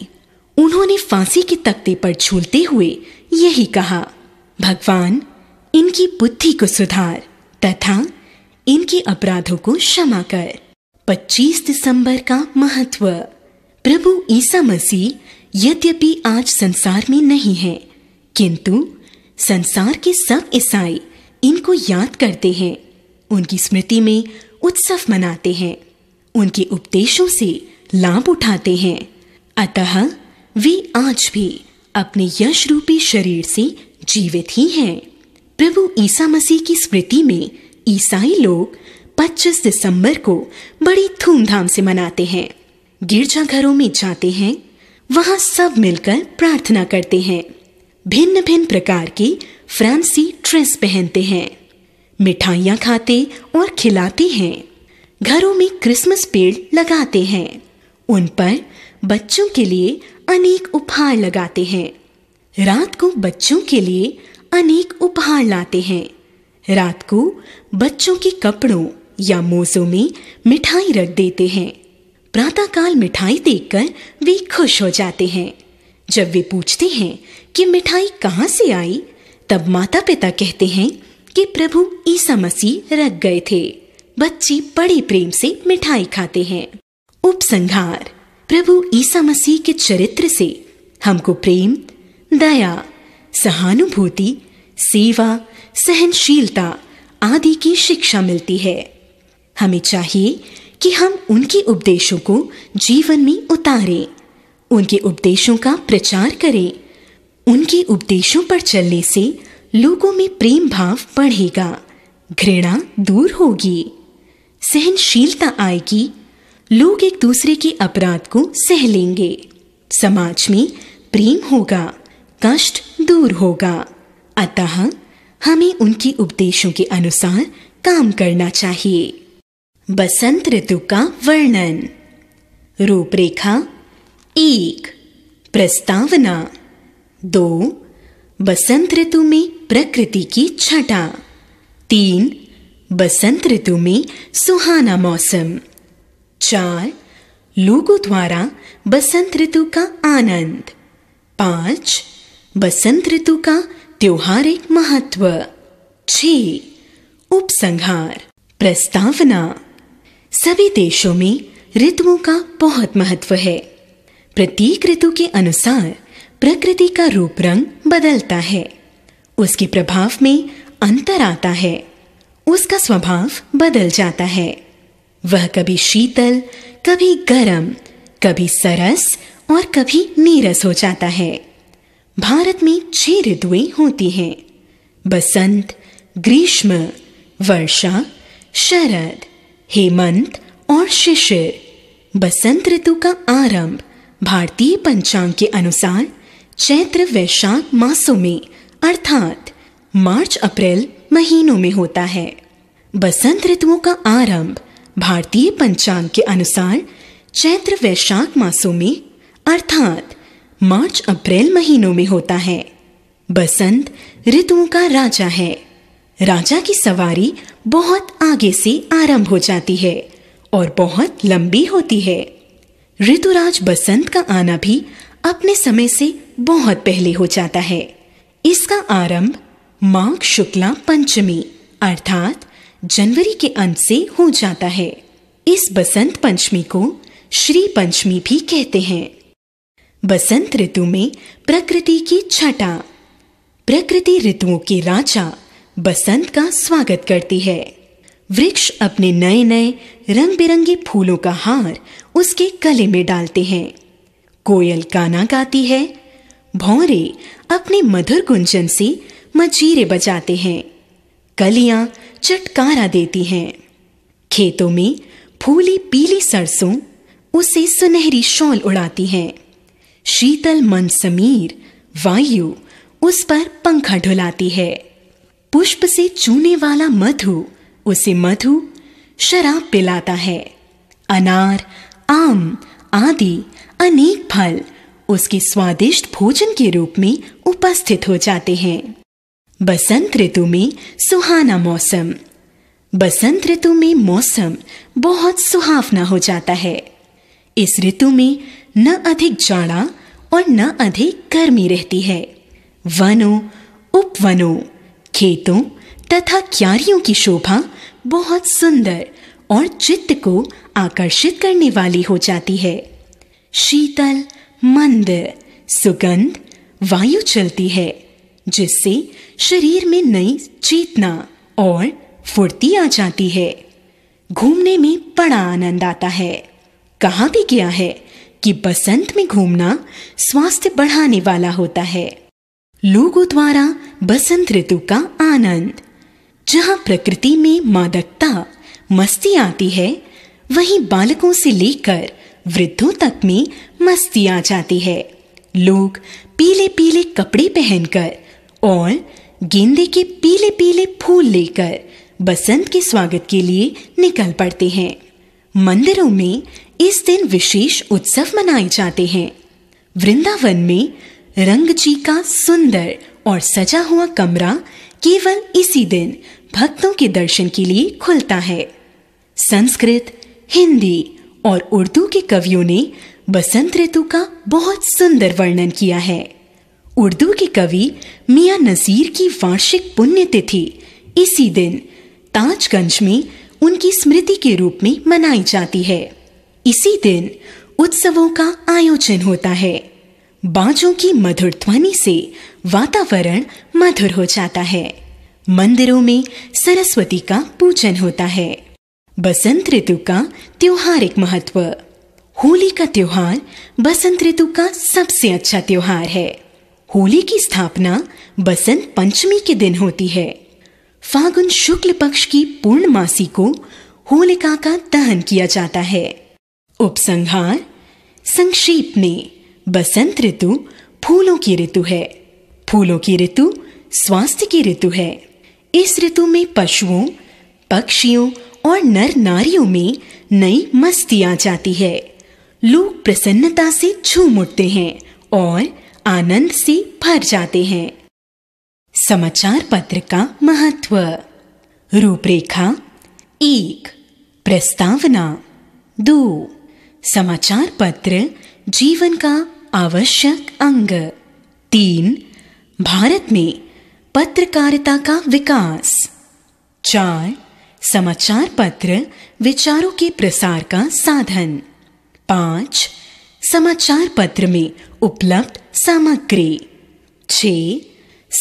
उन्होंने फांसी के तख्ते पर झूलते हुए यही कहा भगवान इनकी बुद्धि को सुधार तथा इनके अपराधों को क्षमा कर 25 दिसंबर का महत्व प्रभु ईसा मसीह यद्यपि आज संसार में नहीं है किंतु संसार के सब ईसाई इनको याद करते हैं उनकी स्मृति में उत्सव मनाते हैं उनके उपदेशों से लाभ उठाते हैं अतः वे आज भी अपने यश रूपी शरीर से जीवित ही हैं प्रभु ईसा मसीह की स्मृति में ईसाई लोग 25 दिसंबर को बड़ी धूमधाम से मनाते हैं गिरजा घरों में जाते हैं वहां सब मिलकर प्रार्थना करते हैं भिन्न भिन्न प्रकार की फ्रांसी ड्रेस पहनते हैं मिठाइयाँ खाते और खिलाते हैं घरों में क्रिसमस पेड़ लगाते हैं उन पर बच्चों के लिए अनेक उपहार लगाते हैं रात को बच्चों के लिए अनेक उपहार लाते हैं रात को बच्चों के कपड़ों या मोजों में मिठाई रख देते हैं प्रातःकाल मिठाई देखकर वे खुश हो जाते हैं जब वे पूछते हैं कि मिठाई कहाँ से आई तब माता पिता कहते हैं कि प्रभु ईसा मसीह रख गए थे बच्चे बड़े प्रेम से मिठाई खाते हैं उपसंहार प्रभु ईसा मसीह के चरित्र से हमको प्रेम दया सहानुभूति सेवा सहनशीलता आदि की शिक्षा मिलती है हमें चाहिए कि हम उनके उपदेशों को जीवन में उतारें उनके उपदेशों का प्रचार करें उनके उपदेशों पर चलने से लोगों में प्रेम भाव बढ़ेगा घृणा दूर होगी सहनशीलता आएगी लोग एक दूसरे के अपराध को सह लेंगे समाज में प्रेम होगा कष्ट दूर होगा अतः हमें उनके उपदेशों के अनुसार काम करना चाहिए बसंत ऋतु का वर्णन रूपरेखा एक प्रस्तावना दो बसंत ऋतु में प्रकृति की छटा तीन बसंत ऋतु में सुहाना मौसम चार लोगों द्वारा बसंत ऋतु का आनंद पांच बसंत ऋतु का त्योहारिक महत्व छ उपसंहार प्रस्तावना सभी देशों में ऋतुओं का बहुत महत्व है प्रत्येक ऋतु के अनुसार प्रकृति का रूप रंग बदलता है उसके प्रभाव में अंतर आता है उसका स्वभाव बदल जाता है वह कभी शीतल कभी गर्म कभी सरस और कभी नीरस हो जाता है भारत में छह ऋतुएं होती हैं बसंत ग्रीष्म वर्षा शरद हेमंत और शिशिर बसंत ऋतु का आरंभ भारतीय पंचांग के अनुसार चैत्र वैशाख मासों में अर्थात मार्च अप्रैल महीनों में होता है बसंत ऋतुओं का आरंभ भारतीय पंचांग के अनुसार चैत्र वैशाख मासों में अर्थात मार्च अप्रैल महीनों में होता है बसंत ऋतुओं का राजा है राजा की सवारी बहुत आगे से आरंभ हो जाती है और बहुत लंबी होती है ऋतुराज बसंत का आना भी अपने समय से बहुत पहले हो जाता है इसका आरंभ माघ शुक्ला पंचमी अर्थात जनवरी के अंत से हो जाता है इस बसंत पंचमी को श्री पंचमी भी कहते हैं बसंत ऋतु में प्रकृति की छटा प्रकृति ऋतुओं के राजा बसंत का स्वागत करती है वृक्ष अपने नए नए रंग बिरंगे फूलों का हार उसके गले में डालते हैं कोयल गाना गाती है भौरे अपने मधुर गुंजन से मजीरे बजाते हैं कलियां चटकारा देती हैं खेतों में फूली पीली सरसों उसे सुनहरी शॉल उड़ाती हैं शीतल मन समीर वायु उस पर पंखा ढुलाती है पुष्प से चूने वाला मधु उसे मधु शराब पिलाता है अनार आम आदि अनेक फल उसके स्वादिष्ट भोजन के रूप में उपस्थित हो जाते हैं बसंत ऋतु में सुहाना मौसम बसंत ऋतु में मौसम बहुत सुहावना हो जाता है इस ऋतु में न अधिक जाड़ा और न अधिक गर्मी रहती है वनों उपवनों खेतों तथा क्यारियों की शोभा बहुत सुंदर और चित्त को आकर्षित करने वाली हो जाती है शीतल मंद सुगंध वायु चलती है जिससे शरीर में नई चेतना और फुर्ती आ जाती है घूमने में बड़ा आनंद आता है कहा भी गया है कि बसंत में घूमना स्वास्थ्य बढ़ाने वाला होता है लोगों द्वारा बसंत ऋतु का आनंद जहाँ प्रकृति में मादकता मस्ती आती है वहीं बालकों से लेकर वृद्धों तक में मस्ती आ जाती है लोग पीले पीले कपड़े पहनकर और गेंदे के पीले पीले फूल लेकर बसंत के स्वागत के लिए निकल पड़ते हैं मंदिरों में इस दिन विशेष उत्सव मनाए जाते हैं वृंदावन में रंग जी का सुंदर और सजा हुआ कमरा केवल इसी दिन भक्तों के दर्शन के लिए खुलता है संस्कृत हिंदी और उर्दू के कवियों ने बसंत ऋतु का बहुत सुंदर वर्णन किया है उर्दू के कवि मियां नज़ीर की वार्षिक पुण्यतिथि इसी दिन ताजगंज में उनकी स्मृति के रूप में मनाई जाती है इसी दिन उत्सवों का आयोजन होता है बाजों की मधुर ध्वनि से वातावरण मधुर हो जाता है मंदिरों में सरस्वती का पूजन होता है बसंत ऋतु का त्योहारिक महत्व होली का त्योहार बसंत ऋतु का सबसे अच्छा त्योहार है होली की स्थापना बसंत पंचमी के दिन होती है फागुन शुक्ल पक्ष की पूर्णमासी को होलिका का दहन किया जाता है उपसंहार संक्षेप में बसंत ऋतु फूलों की ऋतु है फूलों की ऋतु स्वास्थ्य की ऋतु है इस ऋतु में पशुओं पक्षियों और नर नारियों में नई मस्ती आ जाती है लोग प्रसन्नता से झूम उठते हैं और आनंद से भर जाते हैं समाचार पत्र का महत्व रूपरेखा एक प्रस्तावना दो समाचार पत्र जीवन का आवश्यक अंग तीन भारत में पत्रकारिता का विकास चार समाचार पत्र विचारों के प्रसार का साधन पांच समाचार पत्र में उपलब्ध सामग्री छ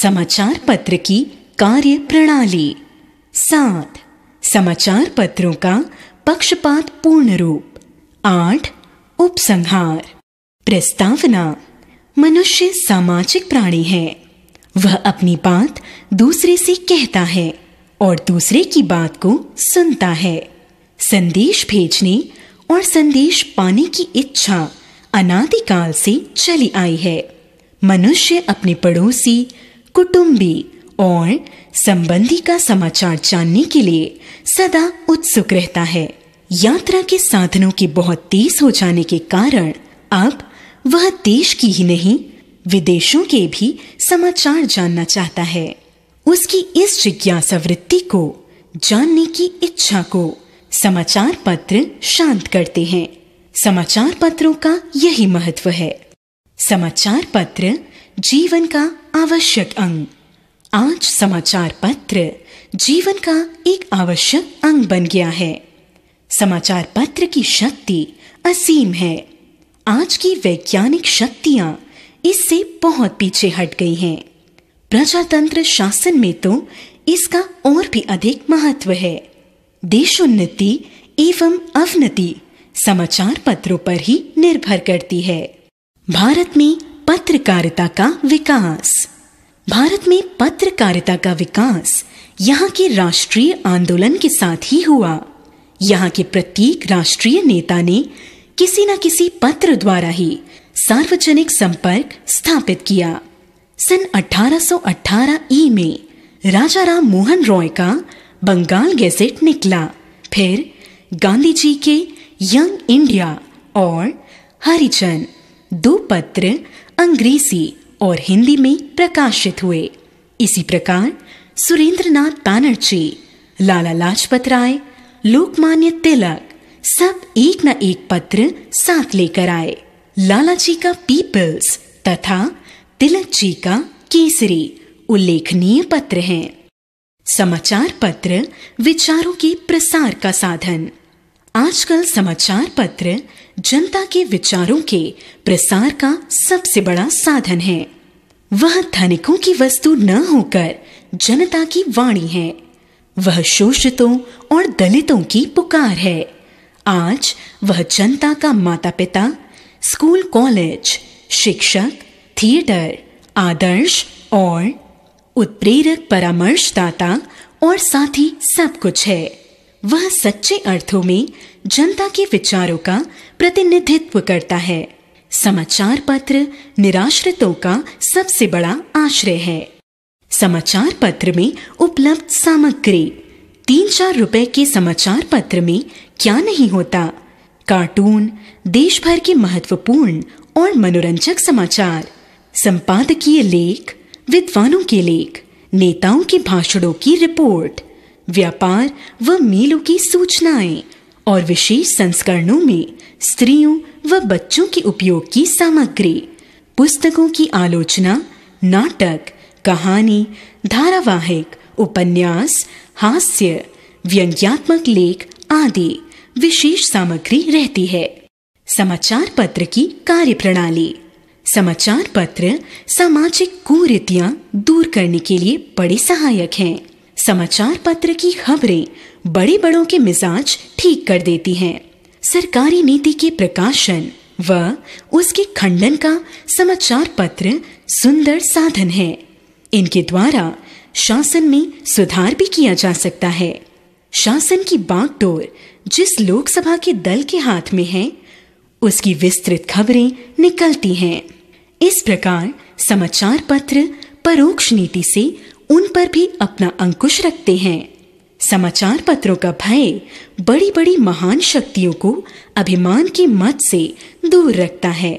समाचार पत्र की कार्य प्रणाली सात समाचार पत्रों का पक्षपात पूर्ण रूप आठ उपसंहार प्रस्तावना मनुष्य सामाजिक प्राणी है वह अपनी बात दूसरे से कहता है और दूसरे की बात को सुनता है संदेश भेजने और संदेश पाने की इच्छा अनादिकाल से चली आई है मनुष्य अपने पड़ोसी कुटुंबी और संबंधी का समाचार जानने के लिए सदा उत्सुक रहता है यात्रा के साधनों के बहुत तेज हो जाने के कारण अब वह देश की ही नहीं विदेशों के भी समाचार जानना चाहता है उसकी इस जिज्ञासा वृत्ति को जानने की इच्छा को समाचार पत्र शांत करते हैं समाचार पत्रों का यही महत्व है समाचार पत्र जीवन का आवश्यक अंग आज समाचार पत्र जीवन का एक आवश्यक अंग बन गया है समाचार पत्र की शक्ति असीम है आज की वैज्ञानिक शक्तियां इससे बहुत पीछे हट गई हैं प्रजातंत्र शासन में तो इसका और भी अधिक महत्व है देशोन्नति एवं अवनति समाचार पत्रों पर ही निर्भर करती है भारत में पत्रकारिता का विकास भारत में पत्रकारिता का विकास यहाँ के राष्ट्रीय आंदोलन के साथ ही हुआ यहाँ के प्रत्येक राष्ट्रीय नेता ने किसी न किसी पत्र द्वारा ही सार्वजनिक संपर्क स्थापित किया सन 1818 ई में राजा राम मोहन रॉय का बंगाल गैजेट निकला फिर गांधी जी के यंग इंडिया और हरिचंद दो पत्र अंग्रेजी और हिंदी में प्रकाशित हुए इसी प्रकार सुरेंद्रनाथ बैनर्जी लाला लाजपत राय लोकमान्य तिलक सब एक न एक पत्र साथ लेकर आए लाला जी का पीपल्स तथा तिलक जी का केसरी उल्लेखनीय पत्र हैं समाचार पत्र विचारों के प्रसार का साधन आजकल समाचार पत्र जनता के विचारों के प्रसार का सबसे बड़ा साधन है वह धनिकों की वस्तु न होकर जनता की वाणी है वह शोषितों और दलितों की पुकार है आज वह जनता का माता पिता स्कूल कॉलेज शिक्षक थिएटर आदर्श और उत्प्रेरक परामर्शदाता और साथी सब कुछ है वह सच्चे अर्थों में जनता के विचारों का प्रतिनिधित्व करता है समाचार पत्र निराश्रितों का सबसे बड़ा आश्रय है समाचार पत्र में उपलब्ध सामग्री तीन चार रुपए के समाचार पत्र में क्या नहीं होता कार्टून देश भर के महत्वपूर्ण और मनोरंजक समाचार संपादकीय लेख विद्वानों के लेख नेताओं के भाषणों की रिपोर्ट व्यापार व मेलों की सूचनाएं और विशेष संस्करणों में स्त्रियों व बच्चों के उपयोग की सामग्री पुस्तकों की आलोचना नाटक कहानी धारावाहिक उपन्यास हास्य व्यंग्यात्मक लेख आदि विशेष सामग्री रहती है समाचार पत्र की कार्यप्रणाली समाचार पत्र सामाजिक कुरीतियां दूर करने के लिए बड़े सहायक हैं समाचार पत्र की खबरें बड़े बड़ों के मिजाज ठीक कर देती हैं सरकारी नीति के प्रकाशन व उसके खंडन का समाचार पत्र सुंदर साधन है इनके द्वारा शासन में सुधार भी किया जा सकता है शासन की बागडोर जिस लोकसभा के दल के हाथ में है उसकी विस्तृत खबरें निकलती हैं इस प्रकार समाचार पत्र परोक्ष नीति से उन पर भी अपना अंकुश रखते हैं समाचार पत्रों का भय बड़ी बड़ी महान शक्तियों को अभिमान के मत से दूर रखता है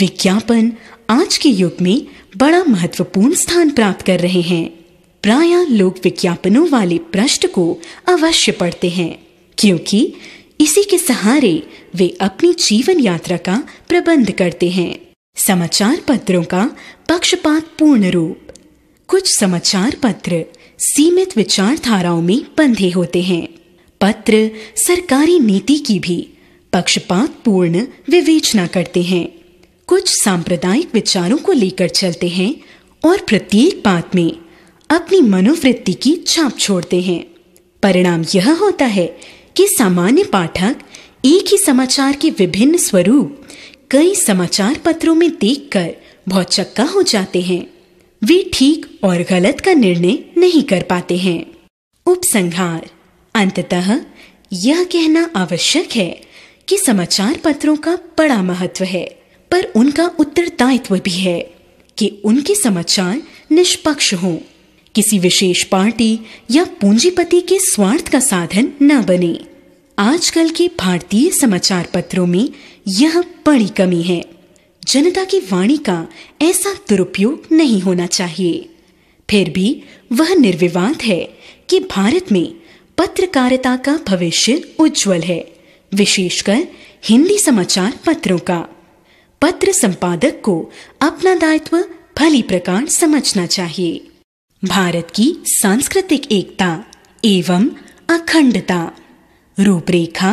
विज्ञापन आज के युग में बड़ा महत्वपूर्ण स्थान प्राप्त कर रहे हैं प्राय लोग विज्ञापनों वाले प्रश्न को अवश्य पढ़ते हैं क्योंकि इसी के सहारे वे अपनी जीवन यात्रा का प्रबंध करते हैं समाचार पत्रों का पक्षपात पूर्ण रूप कुछ समाचार पत्र सीमित विचारधाराओं में बंधे होते हैं पत्र सरकारी नीति की भी पक्षपात पूर्ण विवेचना करते हैं कुछ सांप्रदायिक विचारों को लेकर चलते हैं और प्रत्येक बात में अपनी मनोवृत्ति की छाप छोड़ते हैं परिणाम यह होता है कि सामान्य पाठक एक ही समाचार के विभिन्न स्वरूप कई समाचार पत्रों में देखकर चक्का हो जाते हैं वे ठीक और गलत का निर्णय नहीं कर पाते हैं उपसंहार अंततः यह कहना आवश्यक है कि समाचार पत्रों का बड़ा महत्व है पर उनका उत्तरदायित्व भी है कि उनके समाचार निष्पक्ष हों किसी विशेष पार्टी या पूंजीपति के स्वार्थ का साधन न बने आजकल के भारतीय समाचार पत्रों में यह बड़ी कमी है जनता की वाणी का ऐसा दुरुपयोग नहीं होना चाहिए फिर भी वह निर्विवाद है कि भारत में पत्रकारिता का भविष्य उज्जवल है विशेषकर हिंदी समाचार पत्रों का पत्र संपादक को अपना दायित्व भली प्रकार समझना चाहिए भारत की सांस्कृतिक एकता एवं अखंडता रूपरेखा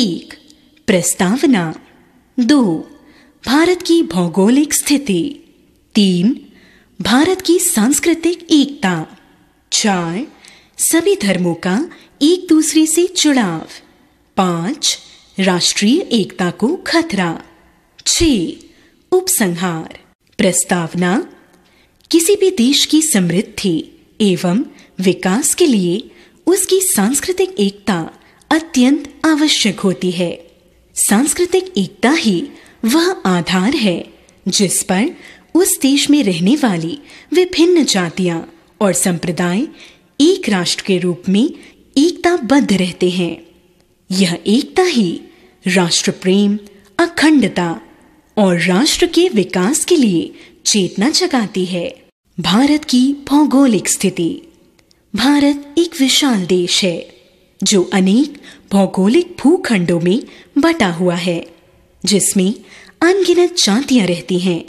एक प्रस्तावना दो भारत की भौगोलिक स्थिति तीन भारत की सांस्कृतिक एकता चार सभी धर्मों का एक दूसरे से जुड़ाव पांच राष्ट्रीय एकता को खतरा छ उपसंहार प्रस्तावना किसी भी देश की समृद्धि एवं विकास के लिए उसकी सांस्कृतिक एकता अत्यंत आवश्यक होती है सांस्कृतिक एकता ही वह आधार है जिस पर उस देश में रहने वाली विभिन्न जातियां और संप्रदाय एक राष्ट्र के रूप में एकताबद्ध रहते हैं यह एकता ही राष्ट्र प्रेम अखंडता और राष्ट्र के विकास के लिए चेतना जगाती है भारत की भौगोलिक स्थिति भारत एक विशाल देश है जो अनेक भौगोलिक भूखंडों में बटा हुआ है जिसमें अनगिनत जातियां रहती हैं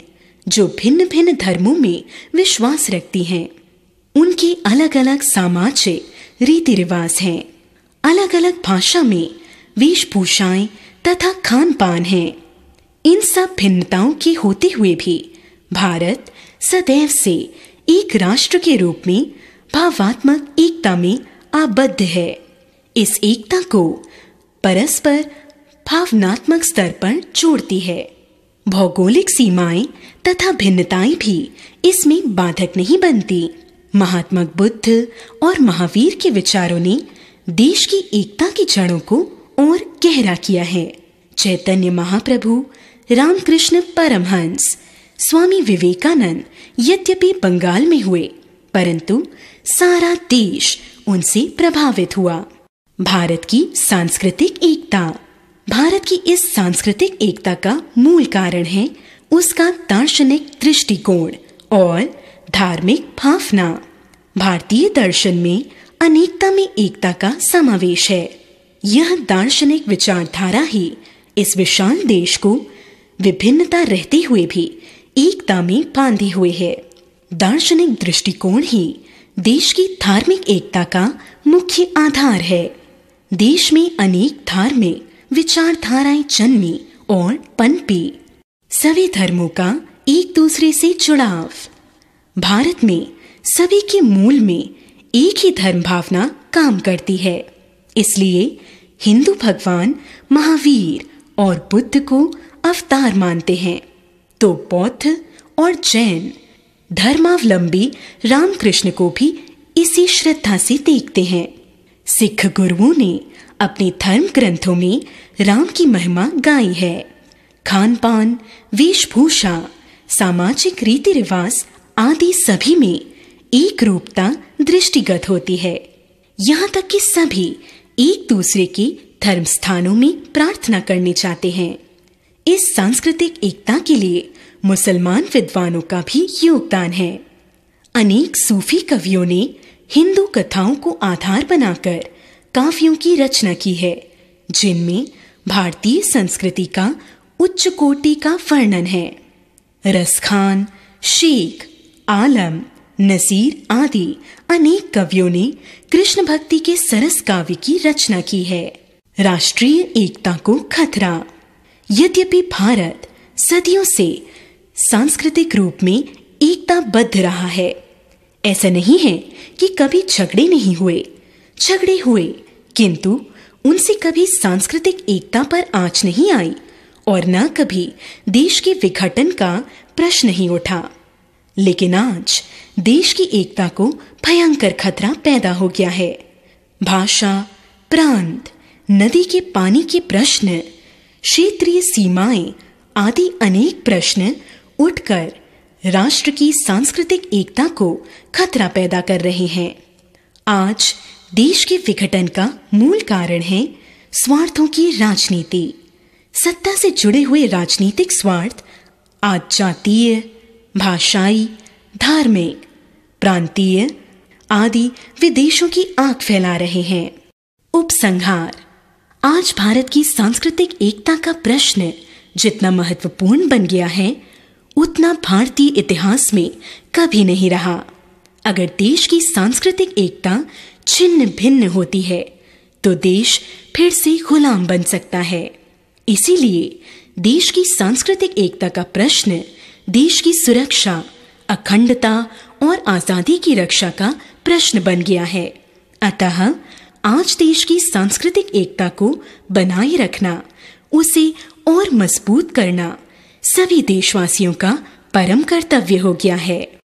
जो भिन्न भिन्न धर्मों में विश्वास रखती हैं उनके अलग अलग सामाजिक रीति रिवाज हैं अलग अलग भाषा में वेशभूषाएं तथा खान पान है इन सब भिन्नताओं के होते हुए भी भारत सदैव से एक राष्ट्र के रूप में भावात्मक एकता में आबद्ध है इस एकता को परस्पर भावनात्मक स्तर पर जोड़ती है भौगोलिक सीमाएं तथा भिन्नताएं भी इसमें बाधक नहीं बनती महात्मा बुद्ध और महावीर के विचारों ने देश की एकता की जड़ों को और गहरा किया है चैतन्य महाप्रभु रामकृष्ण परमहंस स्वामी विवेकानंद यद्यपि बंगाल में हुए परंतु सारा देश उनसे प्रभावित हुआ भारत की सांस्कृतिक एकता भारत की इस सांस्कृतिक एकता का मूल कारण है उसका दार्शनिक दृष्टिकोण और धार्मिक भावना भारतीय दर्शन में अनेकता में एकता का समावेश है यह दार्शनिक विचारधारा ही इस विशाल देश को विभिन्नता रहते हुए भी एकता में बांधे हुए है दार्शनिक दृष्टिकोण ही देश की धार्मिक एकता का मुख्य आधार है देश में अनेक धार्मिक विचारधाराएं जन्मी और पनपी सभी धर्मों का एक दूसरे से जुड़ाव भारत में सभी के मूल में एक ही धर्म भावना काम करती है इसलिए हिंदू भगवान महावीर और बुद्ध को अवतार मानते हैं तो बौद्ध और जैन धर्मावलंबी रामकृष्ण को भी इसी श्रद्धा से देखते हैं सिख गुरुओं ने अपने धर्म ग्रंथों में राम की महिमा गाई है खान पान वेशभूषा सामाजिक रीति रिवाज आदि सभी में एक रूपता दृष्टिगत होती है यहाँ तक कि सभी एक दूसरे के धर्म स्थानों में प्रार्थना करने चाहते हैं इस सांस्कृतिक एकता के लिए मुसलमान विद्वानों का भी योगदान है अनेक सूफी कवियों ने हिंदू कथाओं को आधार बनाकर काव्यों की रचना की है जिनमें भारतीय संस्कृति का उच्च कोटि का वर्णन है रसखान शेख आलम नसीर आदि अनेक कवियों ने कृष्ण भक्ति के सरस काव्य की रचना की है राष्ट्रीय एकता को खतरा यद्यपि भारत सदियों से सांस्कृतिक रूप में एकताबद्ध रहा है ऐसा नहीं है कि कभी झगड़े नहीं हुए झगड़े हुए किंतु उनसे कभी सांस्कृतिक एकता पर आंच नहीं आई और न कभी देश के विघटन का प्रश्न ही उठा लेकिन आज देश की एकता को भयंकर खतरा पैदा हो गया है भाषा प्रांत नदी के पानी के प्रश्न क्षेत्रीय सीमाएं आदि अनेक प्रश्न उठकर राष्ट्र की सांस्कृतिक एकता को खतरा पैदा कर रहे हैं आज देश के विघटन का मूल कारण है स्वार्थों की राजनीति सत्ता से जुड़े हुए राजनीतिक स्वार्थ आज जातीय भाषाई धार्मिक प्रांतीय आदि विदेशों की आंख फैला रहे हैं उपसंहार आज भारत की सांस्कृतिक एकता का प्रश्न जितना महत्वपूर्ण बन गया है उतना भारतीय इतिहास में कभी नहीं रहा अगर देश की सांस्कृतिक एकता छिन्न भिन्न होती है तो देश फिर से गुलाम बन सकता है इसीलिए देश की सांस्कृतिक एकता का प्रश्न देश की सुरक्षा अखंडता और आजादी की रक्षा का प्रश्न बन गया है अतः आज देश की सांस्कृतिक एकता को बनाए रखना उसे और मजबूत करना सभी देशवासियों का परम कर्तव्य हो गया है